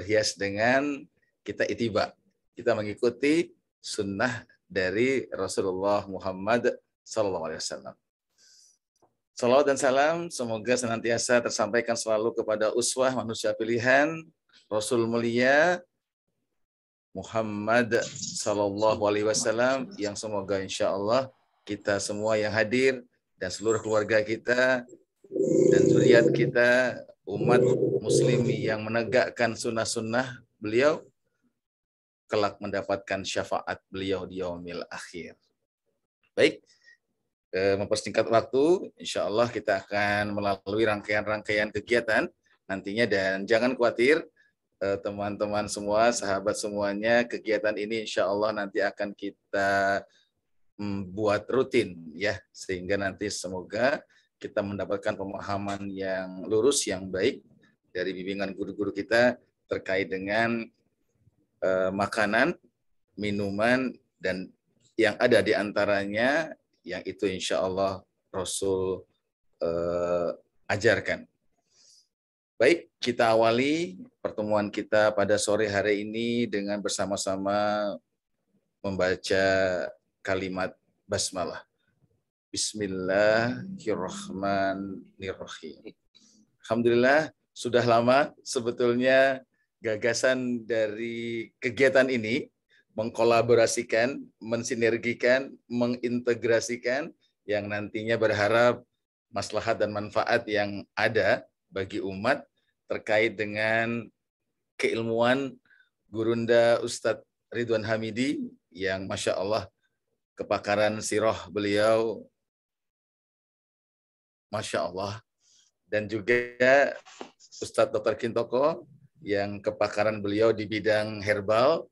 berhias dengan kita itiba. Kita mengikuti sunnah dari Rasulullah Muhammad saw. Salawat dan salam semoga senantiasa tersampaikan selalu kepada uswah manusia pilihan Rasul mulia Muhammad saw yang semoga insya Allah kita semua yang hadir dan seluruh keluarga kita dan zuriat kita umat muslim yang menegakkan sunnah-sunnah beliau kelak mendapatkan syafaat beliau di yaumil akhir. Baik, eh, mempersingkat waktu, insya Allah kita akan melalui rangkaian-rangkaian kegiatan nantinya dan jangan khawatir eh, teman-teman semua, sahabat semuanya, kegiatan ini insya Allah nanti akan kita mm, buat rutin ya, sehingga nanti semoga kita mendapatkan pemahaman yang lurus, yang baik dari bimbingan guru-guru kita terkait dengan uh, makanan, minuman, dan yang ada di antaranya yang itu insya Allah Rasul uh, ajarkan. Baik, kita awali pertemuan kita pada sore hari ini dengan bersama-sama membaca kalimat basmalah. Bismillahirrahmanirrahim. Alhamdulillah sudah lama sebetulnya gagasan dari kegiatan ini mengkolaborasikan, mensinergikan, mengintegrasikan yang nantinya berharap maslahat dan manfaat yang ada bagi umat terkait dengan keilmuan Gurunda Ustadz Ridwan Hamidi yang Masya Allah kepakaran sirah beliau Masya Allah. Dan juga Ustadz Dr. Kintoko yang kepakaran beliau di bidang herbal,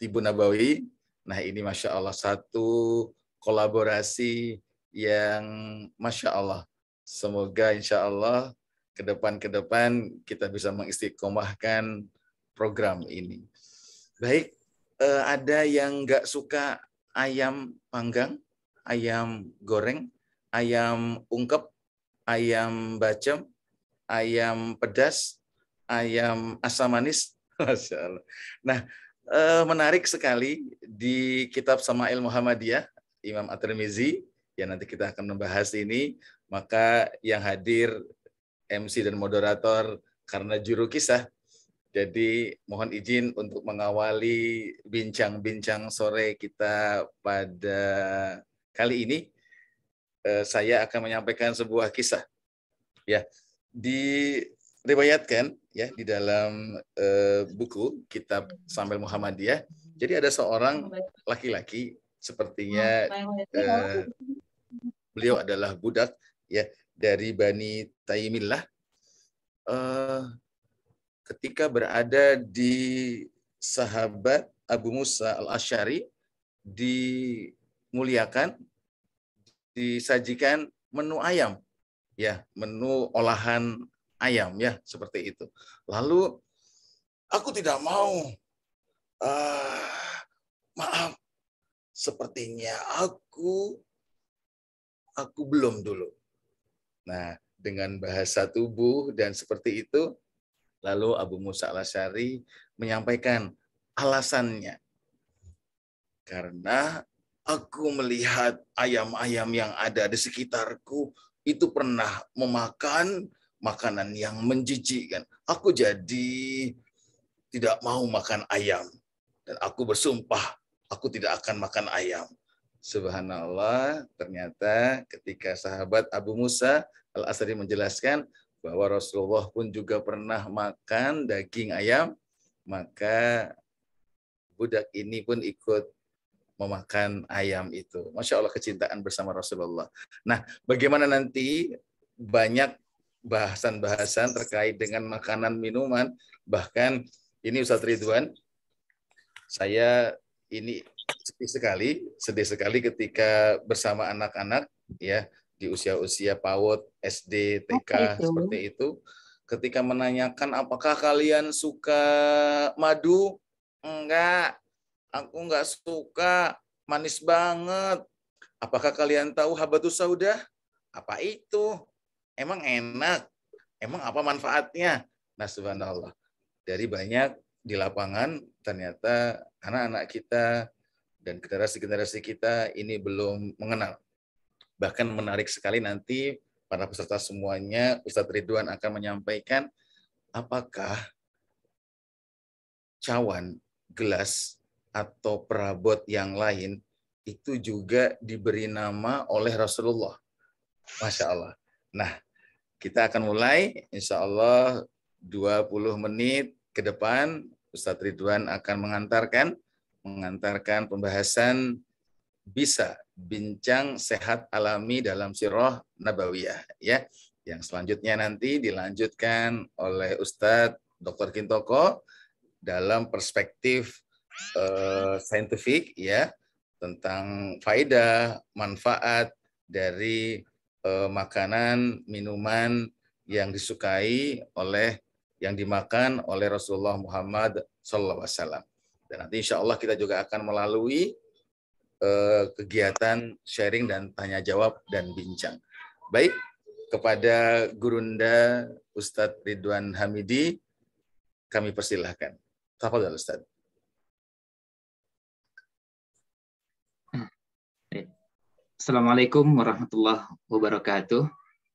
tibu nabawi. Nah ini Masya Allah satu kolaborasi yang Masya Allah. Semoga Insya Allah ke depan-ke depan kita bisa mengistiqomahkan program ini. Baik, eh, ada yang nggak suka ayam panggang, ayam goreng, ayam ungkep, ayam bacem, ayam pedas, ayam asam manis. Nah, eh, menarik sekali di kitab Sama'il Muhammadiyah, Imam At-Tirmizi, ya nanti kita akan membahas ini, maka yang hadir MC dan moderator karena juru kisah. Jadi mohon izin untuk mengawali bincang-bincang sore kita pada kali ini Eh, saya akan menyampaikan sebuah kisah. Ya, diriwayatkan ya di dalam uh, buku kitab Sambil Muhammadiyah. Jadi ada seorang laki-laki sepertinya uh, beliau adalah budak ya dari Bani Taimillah. Uh, ketika berada di sahabat Abu Musa al-Ash'ari dimuliakan disajikan menu ayam, ya menu olahan ayam, ya seperti itu. Lalu aku tidak mau, uh, maaf, sepertinya aku aku belum dulu. Nah, dengan bahasa tubuh dan seperti itu, lalu Abu Musa al-Asyari menyampaikan alasannya. Karena Aku melihat ayam-ayam yang ada di sekitarku itu pernah memakan makanan yang menjijikkan. Aku jadi tidak mau makan ayam. Dan aku bersumpah, aku tidak akan makan ayam. Subhanallah, ternyata ketika sahabat Abu Musa al asri menjelaskan bahwa Rasulullah pun juga pernah makan daging ayam, maka budak ini pun ikut memakan ayam itu. Masya Allah kecintaan bersama Rasulullah. Nah, bagaimana nanti banyak bahasan-bahasan terkait dengan makanan minuman. Bahkan ini Ustadz Ridwan, saya ini sedih sekali, sedih sekali ketika bersama anak-anak ya di usia-usia PAUD, SD, TK itu. seperti itu. Ketika menanyakan apakah kalian suka madu? Enggak, Aku nggak suka, manis banget. Apakah kalian tahu habatus sauda? Apa itu? Emang enak? Emang apa manfaatnya? Nah, subhanallah. Dari banyak di lapangan, ternyata anak-anak kita dan generasi-generasi kita ini belum mengenal. Bahkan menarik sekali nanti para peserta semuanya, Ustadz Ridwan akan menyampaikan apakah cawan, gelas, atau perabot yang lain itu juga diberi nama oleh Rasulullah. Masya Allah. Nah, kita akan mulai insya Allah 20 menit ke depan Ustadz Ridwan akan mengantarkan mengantarkan pembahasan bisa bincang sehat alami dalam sirah nabawiyah ya yang selanjutnya nanti dilanjutkan oleh Ustadz Dr. Kintoko dalam perspektif uh, scientific ya tentang faedah, manfaat dari uh, makanan, minuman yang disukai oleh yang dimakan oleh Rasulullah Muhammad SAW. Dan nanti insya Allah kita juga akan melalui uh, kegiatan sharing dan tanya jawab dan bincang. Baik, kepada Gurunda Ustadz Ridwan Hamidi, kami persilahkan. Tafadhal Ustadz. Assalamualaikum warahmatullahi wabarakatuh.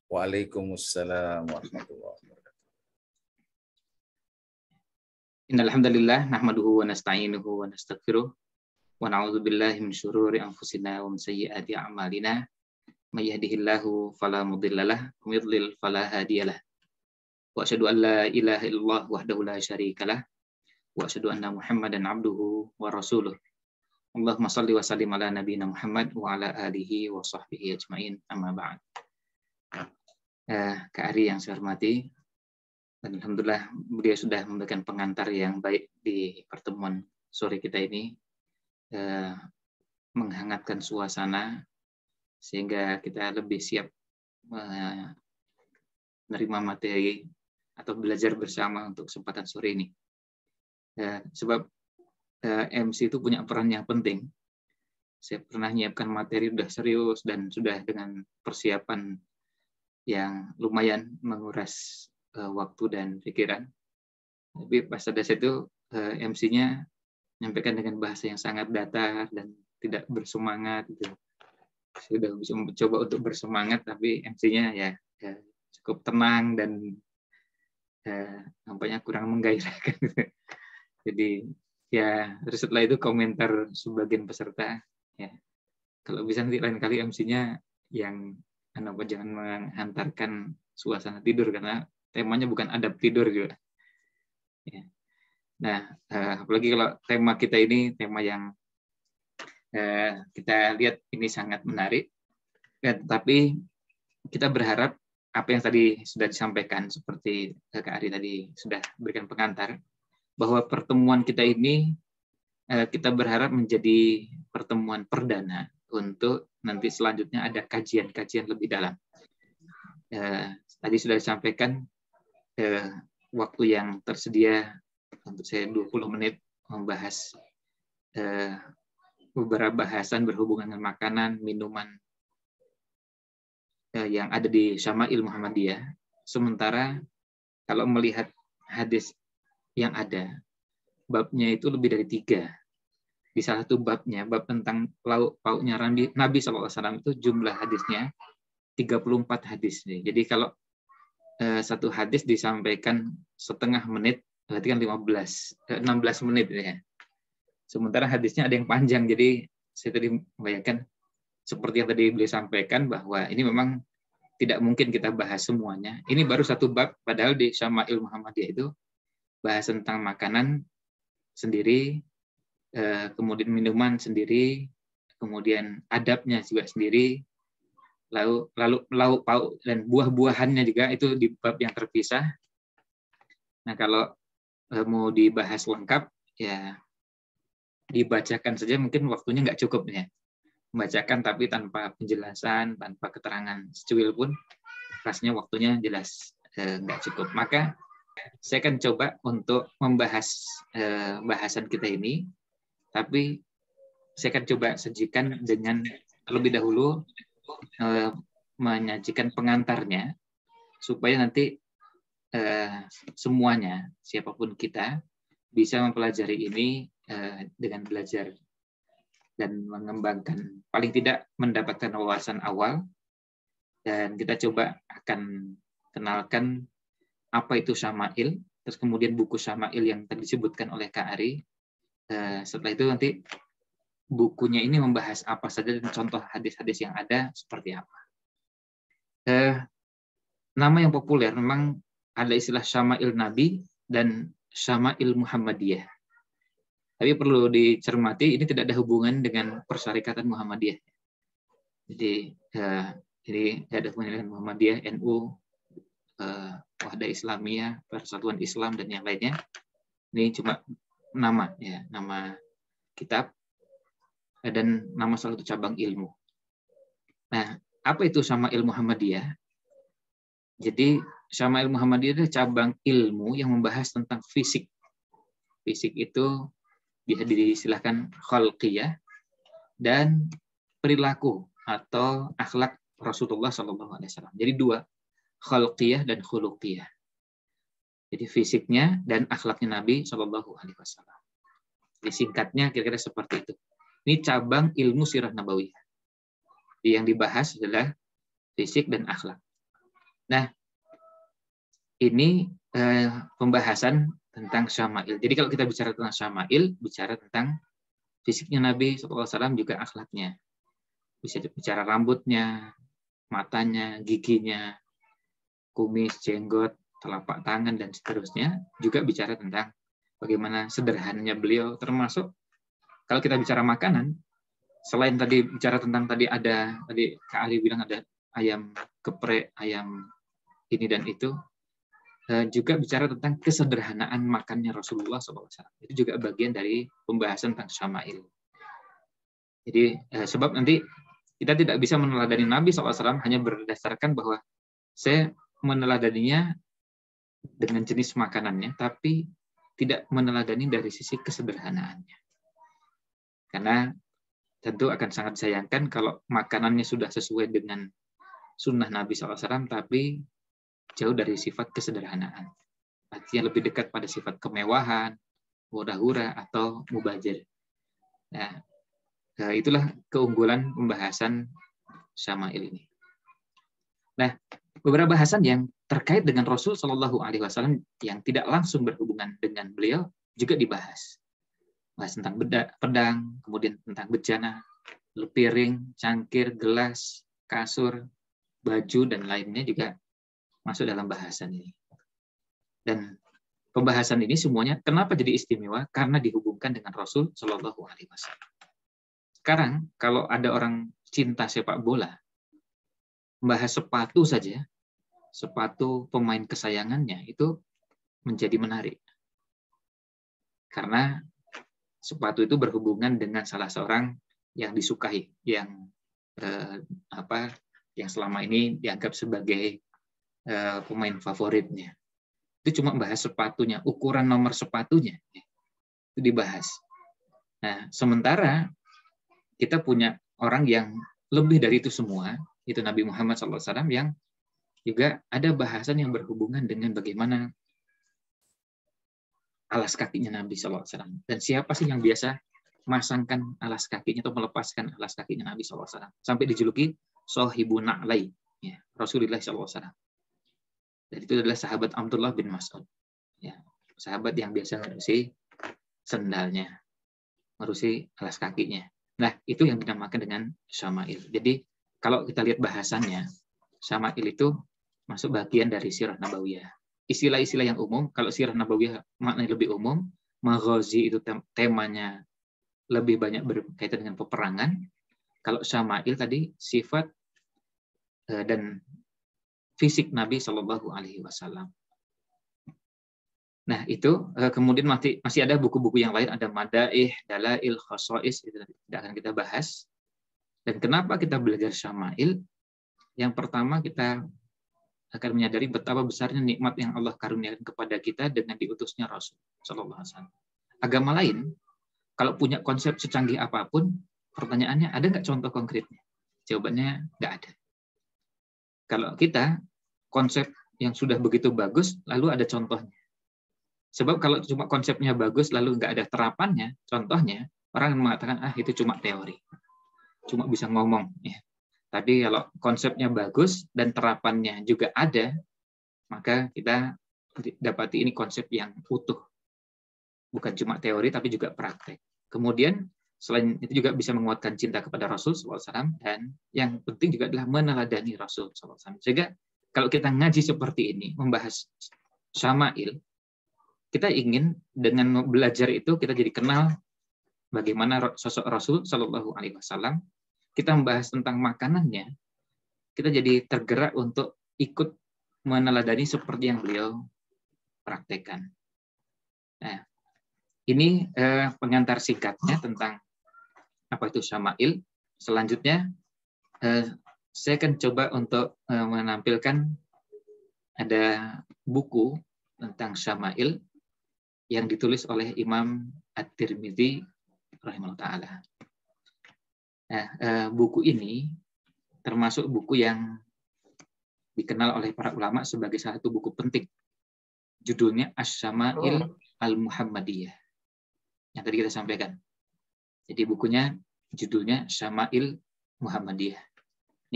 Waalaikumsalam warahmatullahi wabarakatuh. Innal hamdalillah nahmaduhu wa nasta'inuhu wa nastaghfiruh wa na'udzu billahi min syururi anfusina wa min sayyiati a'malina may yahdihillahu fala mudhillalah wa may yudhlil fala hadiyalah. Wa asyhadu an la ilaha illallah wahdahu la syarikalah wa asyhadu anna Muhammadan abduhu wa rasuluh. Allahumma salli wa sallim ala Nabi Muhammad wa ala alihi wa sahbihi ajmain amma ba'd. Eh, Kak Ari yang saya hormati, dan Alhamdulillah beliau sudah memberikan pengantar yang baik di pertemuan sore kita ini, eh, menghangatkan suasana sehingga kita lebih siap eh, menerima materi atau belajar bersama untuk kesempatan sore ini. Eh, sebab Eh, MC itu punya peran yang penting. Saya pernah menyiapkan materi sudah serius dan sudah dengan persiapan yang lumayan menguras eh, waktu dan pikiran. Tapi pas ada itu eh, MC-nya menyampaikan dengan bahasa yang sangat datar dan tidak bersemangat gitu. Sudah coba untuk bersemangat tapi MC-nya ya, ya cukup tenang dan ya, nampaknya kurang menggairahkan. Jadi ya setelah itu komentar sebagian peserta ya kalau bisa nanti lain kali MC-nya yang anu apa? jangan menghantarkan suasana tidur karena temanya bukan adab tidur juga ya. nah eh, apalagi kalau tema kita ini tema yang eh, kita lihat ini sangat menarik ya, tapi kita berharap apa yang tadi sudah disampaikan seperti Kak Ari tadi sudah berikan pengantar bahwa pertemuan kita ini eh, kita berharap menjadi pertemuan perdana untuk nanti selanjutnya ada kajian-kajian lebih dalam. Eh, tadi sudah disampaikan eh, waktu yang tersedia untuk saya 20 menit membahas beberapa bahasan berhubungan dengan makanan, minuman yang ada di Syama'il Muhammadiyah. Sementara kalau melihat hadis yang ada. Babnya itu lebih dari tiga. Di salah satu babnya, bab tentang lauk pauknya Nabi, Nabi SAW itu jumlah hadisnya 34 hadis. Jadi kalau eh, satu hadis disampaikan setengah menit, berarti kan 15, eh, 16 menit. Ya. Sementara hadisnya ada yang panjang, jadi saya tadi membayangkan seperti yang tadi beliau sampaikan bahwa ini memang tidak mungkin kita bahas semuanya. Ini baru satu bab, padahal di Syama'il Muhammadiyah itu bahas tentang makanan sendiri, eh, kemudian minuman sendiri, kemudian adabnya juga sendiri, lalu lalu lauk pauk dan buah-buahannya juga itu di bab yang terpisah. Nah kalau eh, mau dibahas lengkap ya dibacakan saja mungkin waktunya nggak cukup ya membacakan tapi tanpa penjelasan tanpa keterangan secuil pun rasanya waktunya jelas eh, nggak cukup maka saya akan coba untuk membahas eh, bahasan kita ini, tapi saya akan coba sajikan dengan terlebih dahulu eh, menyajikan pengantarnya, supaya nanti eh, semuanya, siapapun kita, bisa mempelajari ini eh, dengan belajar dan mengembangkan, paling tidak mendapatkan wawasan awal, dan kita coba akan kenalkan apa itu Syama'il, terus kemudian buku Syama'il yang tadi disebutkan oleh Kak Ari. Eh, setelah itu nanti bukunya ini membahas apa saja dan contoh hadis-hadis yang ada seperti apa. Eh, nama yang populer memang ada istilah Syama'il Nabi dan Syama'il Muhammadiyah. Tapi perlu dicermati ini tidak ada hubungan dengan persyarikatan Muhammadiyah. Jadi jadi eh, tidak ada hubungan dengan Muhammadiyah, NU, eh, Wahda Islamiyah, Persatuan Islam dan yang lainnya. Ini cuma nama ya, nama kitab eh, dan nama salah satu cabang ilmu. Nah, apa itu sama ilmu Muhammadiyah? Jadi sama ilmu Muhammadiyah adalah cabang ilmu yang membahas tentang fisik. Fisik itu bisa disilahkan khalqiyah dan perilaku atau akhlak Rasulullah SAW. Jadi dua khalqiyah dan khuluqiyah. Jadi fisiknya dan akhlaknya Nabi Shallallahu Alaihi Wasallam. Disingkatnya kira-kira seperti itu. Ini cabang ilmu sirah nabawiyah. Yang dibahas adalah fisik dan akhlak. Nah, ini eh, pembahasan tentang syama'il. Jadi kalau kita bicara tentang syama'il, bicara tentang fisiknya Nabi SAW juga akhlaknya. Bisa bicara rambutnya, matanya, giginya, kumis, jenggot, telapak tangan, dan seterusnya, juga bicara tentang bagaimana sederhananya beliau, termasuk kalau kita bicara makanan, selain tadi bicara tentang tadi ada, tadi Kak Ali bilang ada ayam geprek, ayam ini dan itu, eh, juga bicara tentang kesederhanaan makannya Rasulullah SAW. Itu juga bagian dari pembahasan tentang Syama'il. Jadi eh, sebab nanti kita tidak bisa meneladani Nabi SAW hanya berdasarkan bahwa saya meneladaninya dengan jenis makanannya, tapi tidak meneladani dari sisi kesederhanaannya. Karena tentu akan sangat sayangkan kalau makanannya sudah sesuai dengan sunnah Nabi SAW, tapi jauh dari sifat kesederhanaan. Artinya lebih dekat pada sifat kemewahan, hura atau mubajir. Nah, eh, itulah keunggulan pembahasan sama ini. Nah, beberapa bahasan yang terkait dengan Rasul Shallallahu Alaihi Wasallam yang tidak langsung berhubungan dengan beliau juga dibahas. Bahas tentang beda, pedang, kemudian tentang bejana, piring, cangkir, gelas, kasur, baju, dan lainnya juga masuk dalam bahasan ini. Dan pembahasan ini semuanya kenapa jadi istimewa? Karena dihubungkan dengan Rasul Shallallahu Alaihi Wasallam. Sekarang kalau ada orang cinta sepak bola, membahas sepatu saja sepatu pemain kesayangannya itu menjadi menarik. Karena sepatu itu berhubungan dengan salah seorang yang disukai, yang eh, apa yang selama ini dianggap sebagai eh, pemain favoritnya. Itu cuma bahas sepatunya, ukuran nomor sepatunya. Itu dibahas. Nah, sementara kita punya orang yang lebih dari itu semua, itu Nabi Muhammad SAW yang juga ada bahasan yang berhubungan dengan bagaimana alas kakinya Nabi SAW. Dan siapa sih yang biasa masangkan alas kakinya atau melepaskan alas kakinya Nabi SAW. Sampai dijuluki Sohibu Na'lai, ya, Rasulullah SAW. Dan itu adalah sahabat Abdullah bin Mas'ud. Ya, sahabat yang biasa ngurusi sendalnya, ngurusi alas kakinya. Nah, itu yang dinamakan dengan syama'il. Jadi, kalau kita lihat bahasannya, syama'il itu masuk bagian dari sirah nabawiyah. Istilah-istilah yang umum, kalau sirah nabawiyah maknanya lebih umum, maghazi itu temanya lebih banyak berkaitan dengan peperangan. Kalau Syama'il tadi sifat eh, dan fisik Nabi Shallallahu Alaihi Wasallam. Nah itu eh, kemudian masih, masih ada buku-buku yang lain ada Madaih, Dalail, Khosois itu tidak akan kita bahas. Dan kenapa kita belajar Syama'il? Yang pertama kita akan menyadari betapa besarnya nikmat yang Allah karuniakan kepada kita dengan diutusnya Rasul Shallallahu Alaihi Wasallam. Agama lain, kalau punya konsep secanggih apapun, pertanyaannya ada nggak contoh konkretnya? Jawabannya nggak ada. Kalau kita konsep yang sudah begitu bagus, lalu ada contohnya. Sebab kalau cuma konsepnya bagus, lalu nggak ada terapannya, contohnya orang mengatakan ah itu cuma teori, cuma bisa ngomong. Ya. Tapi kalau konsepnya bagus dan terapannya juga ada, maka kita dapati ini konsep yang utuh. Bukan cuma teori, tapi juga praktek. Kemudian selain itu juga bisa menguatkan cinta kepada Rasul SAW dan yang penting juga adalah meneladani Rasul SAW. Sehingga kalau kita ngaji seperti ini, membahas Syama'il, kita ingin dengan belajar itu kita jadi kenal bagaimana sosok Rasul Shallallahu Alaihi Wasallam, kita membahas tentang makanannya, kita jadi tergerak untuk ikut meneladani seperti yang beliau praktekkan. Nah, ini eh, pengantar singkatnya tentang apa itu syama'il. Selanjutnya, eh, saya akan coba untuk eh, menampilkan ada buku tentang syama'il yang ditulis oleh Imam At-Tirmidzi rahimahullah ta'ala. Nah, eh, buku ini termasuk buku yang dikenal oleh para ulama sebagai salah satu buku penting. Judulnya As-Sama'il oh. Al-Muhammadiyah. Yang tadi kita sampaikan. Jadi bukunya judulnya Sama'il Muhammadiyah.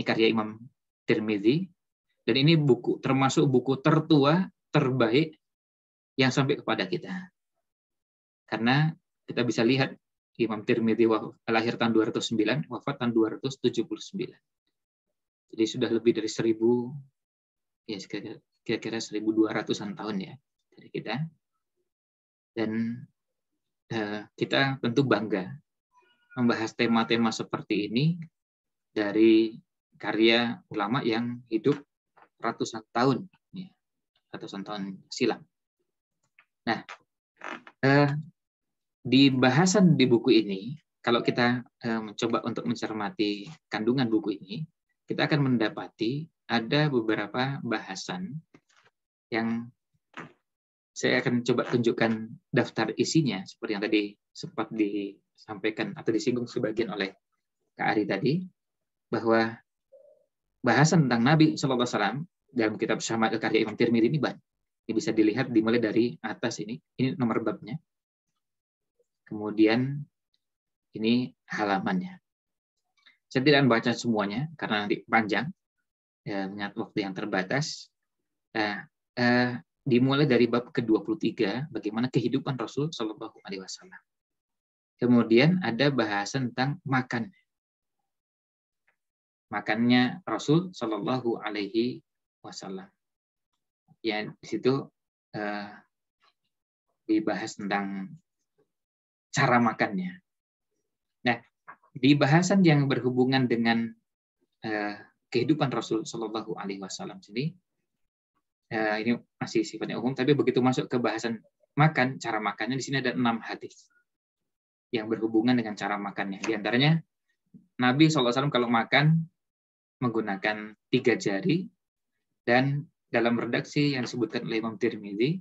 Ini karya Imam Tirmidzi dan ini buku termasuk buku tertua terbaik yang sampai kepada kita. Karena kita bisa lihat Imam Tirmidzi lahir tahun 209, wafat tahun 279. Jadi sudah lebih dari 1000 ya kira-kira 1200-an tahun ya dari kita. Dan eh, kita tentu bangga membahas tema-tema seperti ini dari karya ulama yang hidup ratusan tahun ya, ratusan tahun silam. Nah, eh, di bahasan di buku ini, kalau kita eh, mencoba untuk mencermati kandungan buku ini, kita akan mendapati ada beberapa bahasan yang saya akan coba tunjukkan daftar isinya seperti yang tadi sempat disampaikan atau disinggung sebagian oleh Kak Ari tadi bahwa bahasan tentang Nabi Shallallahu Alaihi Wasallam dalam kitab Syama'il karya Imam Tirmir ini banyak. Ini bisa dilihat dimulai dari atas ini, ini nomor babnya. Kemudian ini halamannya. Saya tidak membaca semuanya karena nanti panjang ya, mengingat waktu yang terbatas. Nah, eh, dimulai dari bab ke-23 bagaimana kehidupan Rasul Shallallahu alaihi wasallam. Kemudian ada bahasan tentang makan. Makannya Rasul Shallallahu alaihi wasallam. Ya di situ eh, dibahas tentang cara makannya. Nah, di bahasan yang berhubungan dengan eh, kehidupan Rasul Shallallahu Alaihi Wasallam sini, eh, ini masih sifatnya umum, tapi begitu masuk ke bahasan makan, cara makannya di sini ada enam hadis yang berhubungan dengan cara makannya. Di antaranya Nabi SAW kalau makan menggunakan tiga jari dan dalam redaksi yang disebutkan oleh Imam Tirmidzi,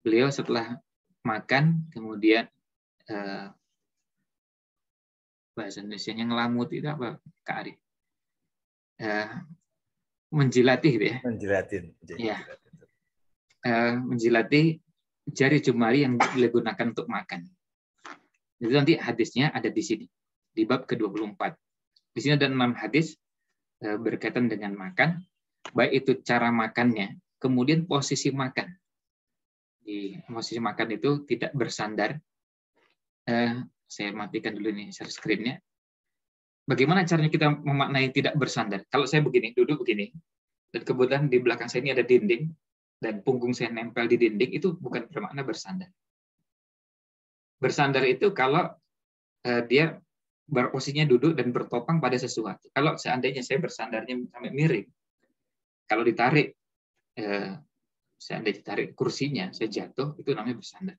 beliau setelah makan kemudian Eh, bahasa indonesia yang ngelamut itu apa Kak Ari? Eh, menjilati ya. menjilatin, Ya. menjilati jari jemari yang digunakan untuk makan. Jadi nanti hadisnya ada di sini di bab ke-24. Di sini ada enam hadis berkaitan dengan makan, baik itu cara makannya, kemudian posisi makan. Di posisi makan itu tidak bersandar eh, saya matikan dulu nih share screen-nya. Bagaimana caranya kita memaknai tidak bersandar? Kalau saya begini, duduk begini, dan kebetulan di belakang saya ini ada dinding, dan punggung saya nempel di dinding, itu bukan bermakna bersandar. Bersandar itu kalau eh, dia berposisinya duduk dan bertopang pada sesuatu. Kalau seandainya saya bersandarnya sampai miring, kalau ditarik, eh, seandainya ditarik kursinya, saya jatuh, itu namanya bersandar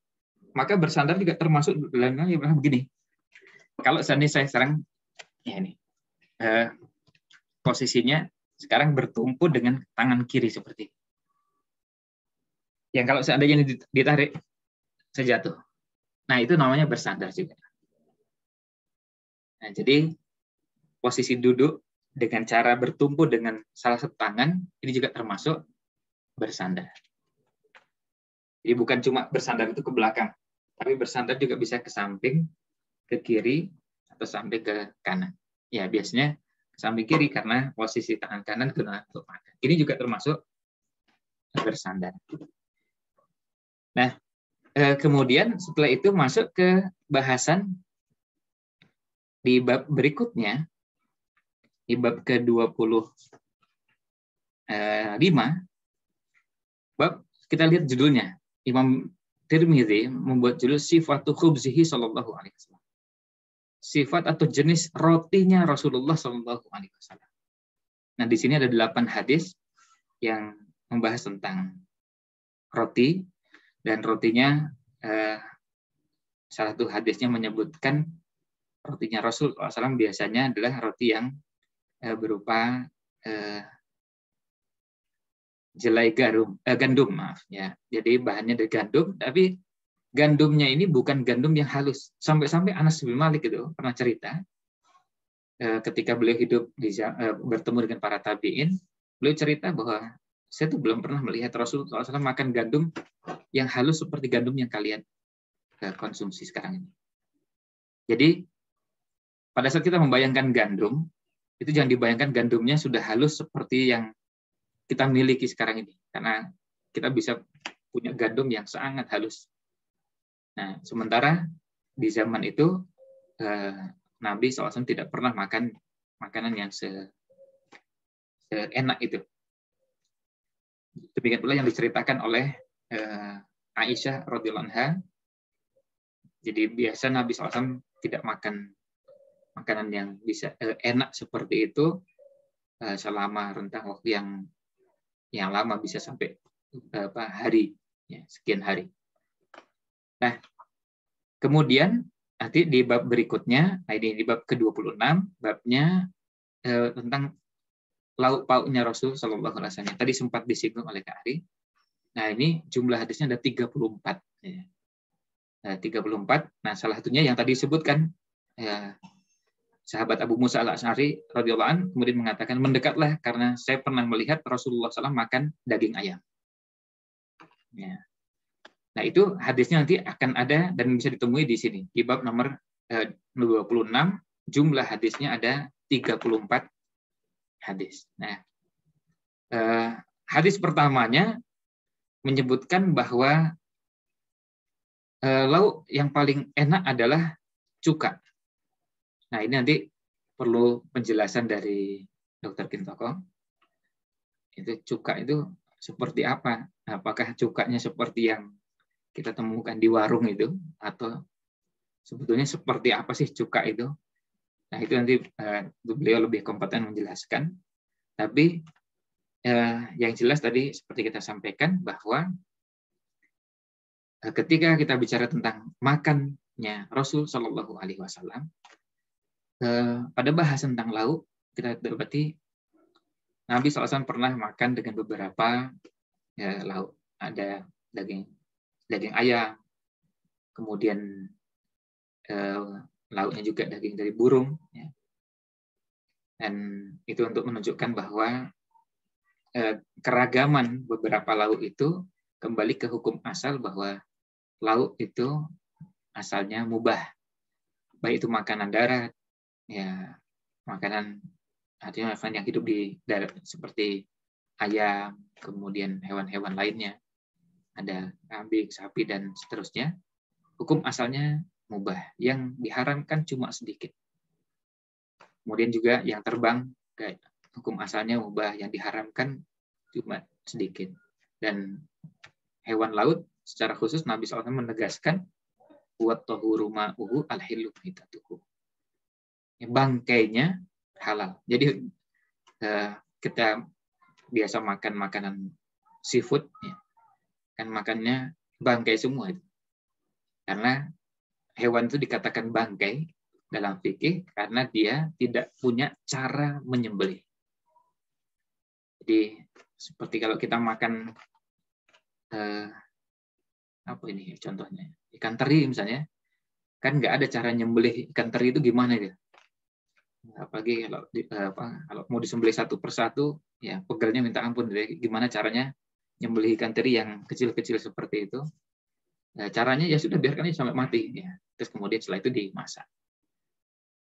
maka bersandar juga termasuk dalam nah, yang nah, begini. Kalau seandainya saya sekarang ya ini eh, posisinya sekarang bertumpu dengan tangan kiri seperti ini. Yang kalau seandainya ditarik saya jatuh. Nah, itu namanya bersandar juga. Nah, jadi posisi duduk dengan cara bertumpu dengan salah satu tangan ini juga termasuk bersandar. Jadi bukan cuma bersandar itu ke belakang, tapi bersandar juga bisa ke samping, ke kiri, atau sampai ke kanan. Ya, biasanya ke samping kiri karena posisi tangan kanan kena untuk makan. Ini juga termasuk bersandar. Nah, eh, kemudian setelah itu masuk ke bahasan di bab berikutnya, di bab ke-25, eh, bab kita lihat judulnya, Imam Tirmidzi membuat judul Sifatu Khubzihi Sallallahu Alaihi Wasallam. Sifat atau jenis rotinya Rasulullah Sallallahu Alaihi Wasallam. Nah, di sini ada delapan hadis yang membahas tentang roti dan rotinya eh, salah satu hadisnya menyebutkan rotinya Rasulullah SAW biasanya adalah roti yang eh, berupa eh, jelai garum, eh, gandum maaf ya. Jadi bahannya dari gandum, tapi gandumnya ini bukan gandum yang halus. Sampai-sampai Anas bin Malik itu pernah cerita eh, ketika beliau hidup di, eh, bertemu dengan para tabiin, beliau cerita bahwa saya tuh belum pernah melihat Rasulullah SAW makan gandum yang halus seperti gandum yang kalian eh, konsumsi sekarang ini. Jadi pada saat kita membayangkan gandum, itu jangan dibayangkan gandumnya sudah halus seperti yang kita miliki sekarang ini karena kita bisa punya gandum yang sangat halus. Nah, sementara di zaman itu eh, Nabi SAW tidak pernah makan makanan yang se, enak itu. Demikian pula yang diceritakan oleh eh, Aisyah radhiyallahu anha. Jadi biasa Nabi SAW tidak makan makanan yang bisa eh, enak seperti itu selama rentang waktu yang yang lama bisa sampai beberapa eh, hari, ya, sekian hari. Nah, kemudian nanti di bab berikutnya, nah, ini di bab ke-26, babnya eh, tentang lauk pauknya Rasul Shallallahu Alaihi Wasallam. Tadi sempat disinggung oleh Kak Ari. Nah ini jumlah hadisnya ada 34. Ya. Nah, 34. Nah salah satunya yang tadi disebutkan ya, sahabat Abu Musa al Ashari radhiyallahu an kemudian mengatakan mendekatlah karena saya pernah melihat Rasulullah SAW makan daging ayam. Ya. Nah itu hadisnya nanti akan ada dan bisa ditemui di sini di bab nomor 26 eh, jumlah hadisnya ada 34 hadis. Nah eh, hadis pertamanya menyebutkan bahwa eh, lauk yang paling enak adalah cuka Nah, ini nanti perlu penjelasan dari Dr. Kintokong. Itu cuka itu seperti apa? Nah, apakah cukanya seperti yang kita temukan di warung itu atau sebetulnya seperti apa sih cuka itu? Nah, itu nanti uh, beliau lebih kompeten menjelaskan. Tapi uh, yang jelas tadi seperti kita sampaikan bahwa eh, ketika kita bicara tentang makannya Rasul Shallallahu alaihi wasallam, Eh, pada bahasan tentang lauk kita dapati Nabi SAW pernah makan dengan beberapa ya, lauk. Ada daging daging ayam, kemudian eh, lauknya juga daging dari burung. Ya. Dan itu untuk menunjukkan bahwa eh, keragaman beberapa lauk itu kembali ke hukum asal bahwa lauk itu asalnya mubah. Baik itu makanan darat, ya makanan artinya hewan yang hidup di darat seperti ayam, kemudian hewan-hewan lainnya, ada kambing, sapi dan seterusnya. Hukum asalnya mubah, yang diharamkan cuma sedikit. Kemudian juga yang terbang, kayak hukum asalnya mubah, yang diharamkan cuma sedikit. Dan hewan laut secara khusus Nabi SAW menegaskan buat tohu rumah uhu al hilu hitatuhu. Ya, bangkainya halal. Jadi eh, kita biasa makan makanan seafood, ya. kan makannya bangkai semua. Karena hewan itu dikatakan bangkai dalam fikih karena dia tidak punya cara menyembelih. Jadi seperti kalau kita makan eh, apa ini contohnya ikan teri misalnya, kan nggak ada cara nyembelih ikan teri itu gimana ya? apalagi kalau di, eh, apa kalau mau disembelih satu persatu ya pegelnya minta ampun deh gimana caranya nyembelih ikan teri yang kecil-kecil seperti itu nah, caranya ya sudah biarkan aja sampai mati ya terus kemudian setelah itu dimasak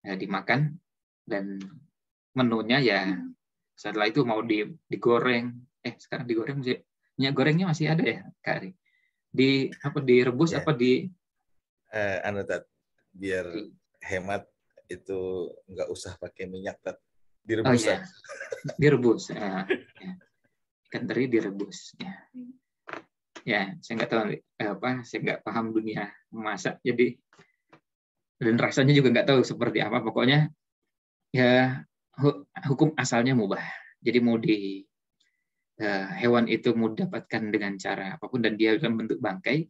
ya, dimakan dan menunya ya setelah itu mau di, digoreng eh sekarang digoreng masih minyak gorengnya masih ada ya kari di apa direbus ya. apa di uh, anu biar hemat itu nggak usah pakai minyak tet oh, direbus oh, ya. direbus ya. ikan teri direbus ya ya saya nggak tahu eh, apa saya nggak paham dunia memasak jadi dan rasanya juga nggak tahu seperti apa pokoknya ya hukum asalnya mubah jadi mau di eh, hewan itu mau dapatkan dengan cara apapun dan dia dalam bentuk bangkai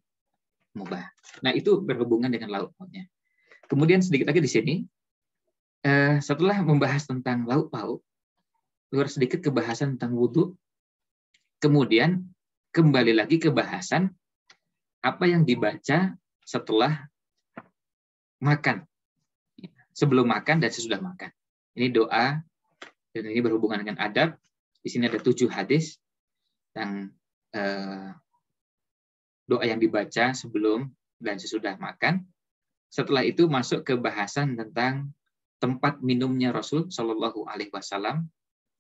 mubah nah itu berhubungan dengan laut kemudian sedikit lagi di sini eh, setelah membahas tentang lauk pauk, luar sedikit kebahasan tentang wudhu, kemudian kembali lagi ke bahasan apa yang dibaca setelah makan, sebelum makan dan sesudah makan. Ini doa dan ini berhubungan dengan adab. Di sini ada tujuh hadis tentang eh, doa yang dibaca sebelum dan sesudah makan. Setelah itu masuk ke bahasan tentang tempat minumnya Rasul Shallallahu Alaihi Wasallam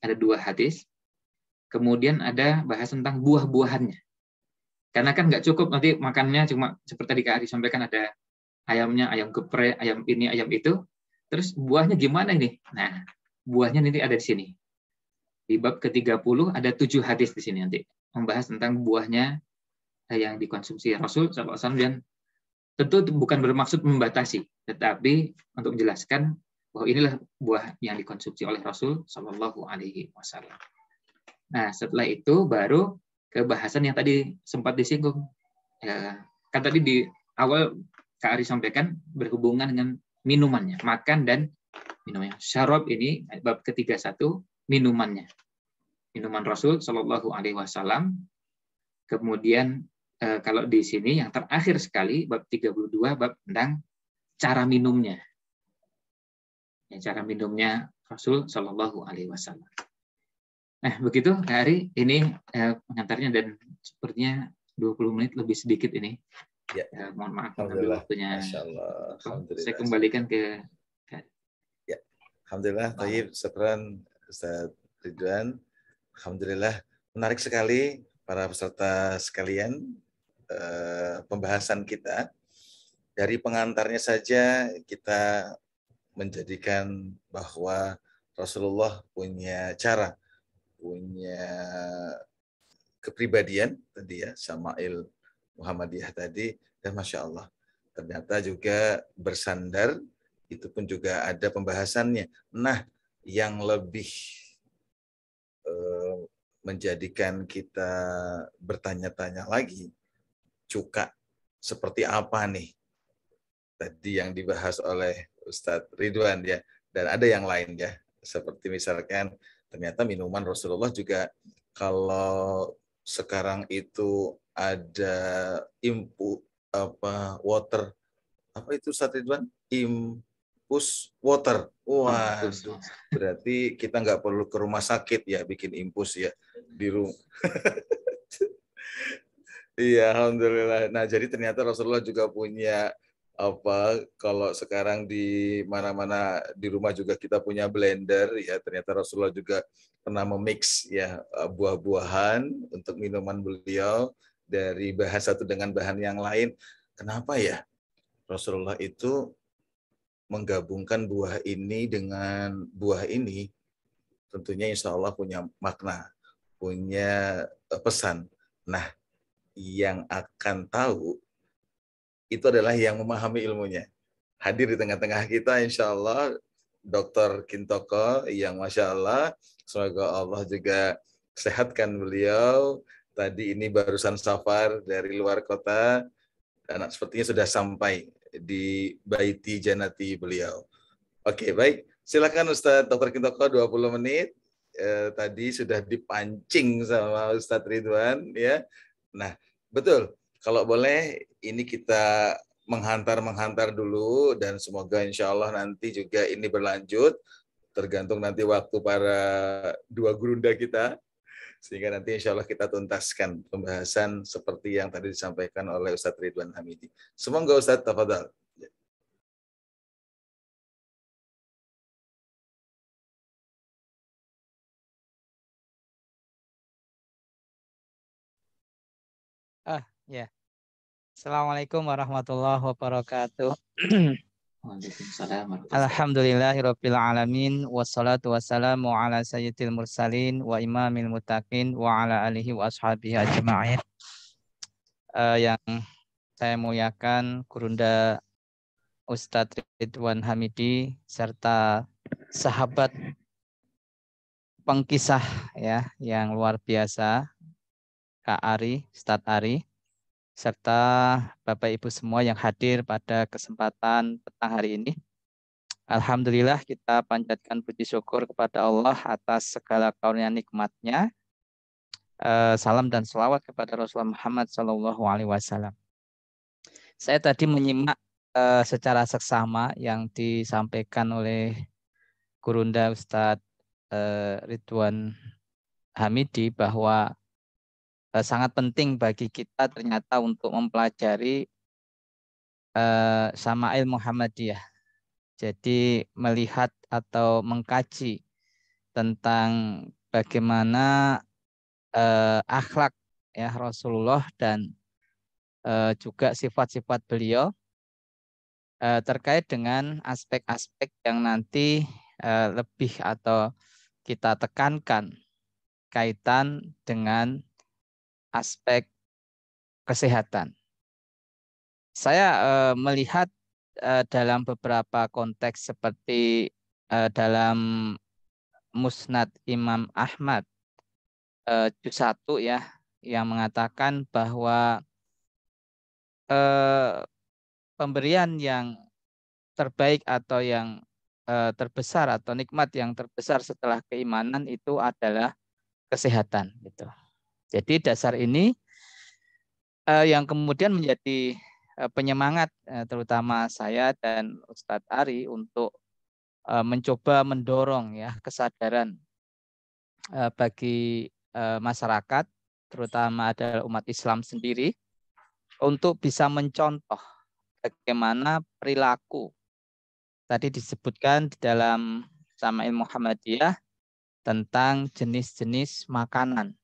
ada dua hadis. Kemudian ada bahas tentang buah-buahannya. Karena kan nggak cukup nanti makannya cuma seperti tadi Kak Ari sampaikan ada ayamnya, ayam geprek, ayam ini, ayam itu. Terus buahnya gimana ini? Nah, buahnya nanti ada di sini. Di bab ke-30 ada tujuh hadis di sini nanti membahas tentang buahnya eh, yang dikonsumsi Rasul SAW dan tentu bukan bermaksud membatasi, tetapi untuk menjelaskan bahwa oh, inilah buah yang dikonsumsi oleh Rasul Shallallahu Alaihi Wasallam. Nah setelah itu baru ke bahasan yang tadi sempat disinggung. Ya, kan tadi di awal Kak Ari sampaikan berhubungan dengan minumannya, makan dan minumnya. Syarab ini bab ketiga satu minumannya, minuman Rasul Shallallahu Alaihi Wasallam. Kemudian eh, kalau di sini yang terakhir sekali bab 32 bab tentang cara minumnya ya, cara minumnya Rasul Shallallahu Alaihi Wasallam. Nah begitu hari ini eh, pengantarnya dan sepertinya 20 menit lebih sedikit ini. Ya. Eh, mohon maaf Alhamdulillah. waktunya. Alhamdulillah. Saya kembalikan ke. Ya. Alhamdulillah. Tayyib, syukran Ustaz Ridwan. Alhamdulillah. Menarik sekali para peserta sekalian eh, pembahasan kita. Dari pengantarnya saja kita menjadikan bahwa Rasulullah punya cara, punya kepribadian tadi ya, Samail Muhammadiyah tadi, dan Masya Allah. Ternyata juga bersandar, itu pun juga ada pembahasannya. Nah, yang lebih eh, menjadikan kita bertanya-tanya lagi, cuka seperti apa nih? Tadi yang dibahas oleh Ustadz Ridwan ya dan ada yang lain ya seperti misalkan ternyata minuman Rasulullah juga kalau sekarang itu ada impu apa water apa itu Ustadz Ridwan impus water wah berarti kita nggak perlu ke rumah sakit ya bikin impus ya di rumah Iya, alhamdulillah. Nah, jadi ternyata Rasulullah juga punya apa kalau sekarang di mana-mana di rumah juga kita punya blender ya ternyata Rasulullah juga pernah memix ya eh, buah-buahan untuk minuman beliau dari bahan satu dengan bahan yang lain. Kenapa ya Rasulullah itu menggabungkan buah ini dengan buah ini? Tentunya insya Allah punya makna, punya eh, pesan. Nah, yang akan tahu itu adalah yang memahami ilmunya. Hadir di tengah-tengah kita, insya Allah, Dr. Kintoko yang Masya Allah, semoga Allah juga sehatkan beliau. Tadi ini barusan safar dari luar kota, dan sepertinya sudah sampai di Baiti Janati beliau. Oke, baik. Silakan Ustaz Dr. Kintoko 20 menit. Eh, tadi sudah dipancing sama Ustaz Ridwan ya. Nah, betul kalau boleh, ini kita menghantar-menghantar dulu dan semoga insya Allah nanti juga ini berlanjut tergantung nanti waktu para dua gurunda kita sehingga nanti insya Allah kita tuntaskan pembahasan seperti yang tadi disampaikan oleh Ustadz Ridwan Hamidi. Semoga Ustadz Tafadhal. Ya. Assalamualaikum warahmatullahi wabarakatuh. Alhamdulillahirabbil alamin wassalatu wassalamu ala sayyidil mursalin wa imamil muttaqin wa ala alihi wa ashabihi ajma'in. Uh, yang saya muliakan Kurunda Ustadz Ridwan Hamidi serta sahabat pengkisah ya yang luar biasa Kak Ari, Ustadz Ari serta Bapak Ibu semua yang hadir pada kesempatan petang hari ini. Alhamdulillah kita panjatkan puji syukur kepada Allah atas segala karunia nikmatnya. Eh, salam dan selawat kepada Rasulullah Muhammad Shallallahu Alaihi Wasallam. Saya tadi menyimak eh, secara seksama yang disampaikan oleh Gurunda Ustadz eh, Ridwan Hamidi bahwa eh, sangat penting bagi kita ternyata untuk mempelajari eh, sama Sama'il Muhammadiyah. Jadi melihat atau mengkaji tentang bagaimana eh, akhlak ya Rasulullah dan eh, juga sifat-sifat beliau eh, terkait dengan aspek-aspek yang nanti eh, lebih atau kita tekankan kaitan dengan aspek kesehatan. Saya eh, melihat eh, dalam beberapa konteks seperti eh, dalam Musnad Imam Ahmad eh, juz 1 ya yang mengatakan bahwa eh, pemberian yang terbaik atau yang eh, terbesar atau nikmat yang terbesar setelah keimanan itu adalah kesehatan gitu. Jadi dasar ini eh, yang kemudian menjadi eh, penyemangat eh, terutama saya dan Ustadz Ari untuk mencoba mendorong ya kesadaran bagi masyarakat terutama adalah umat Islam sendiri untuk bisa mencontoh bagaimana perilaku tadi disebutkan di dalam Sama'il Muhammadiyah tentang jenis-jenis makanan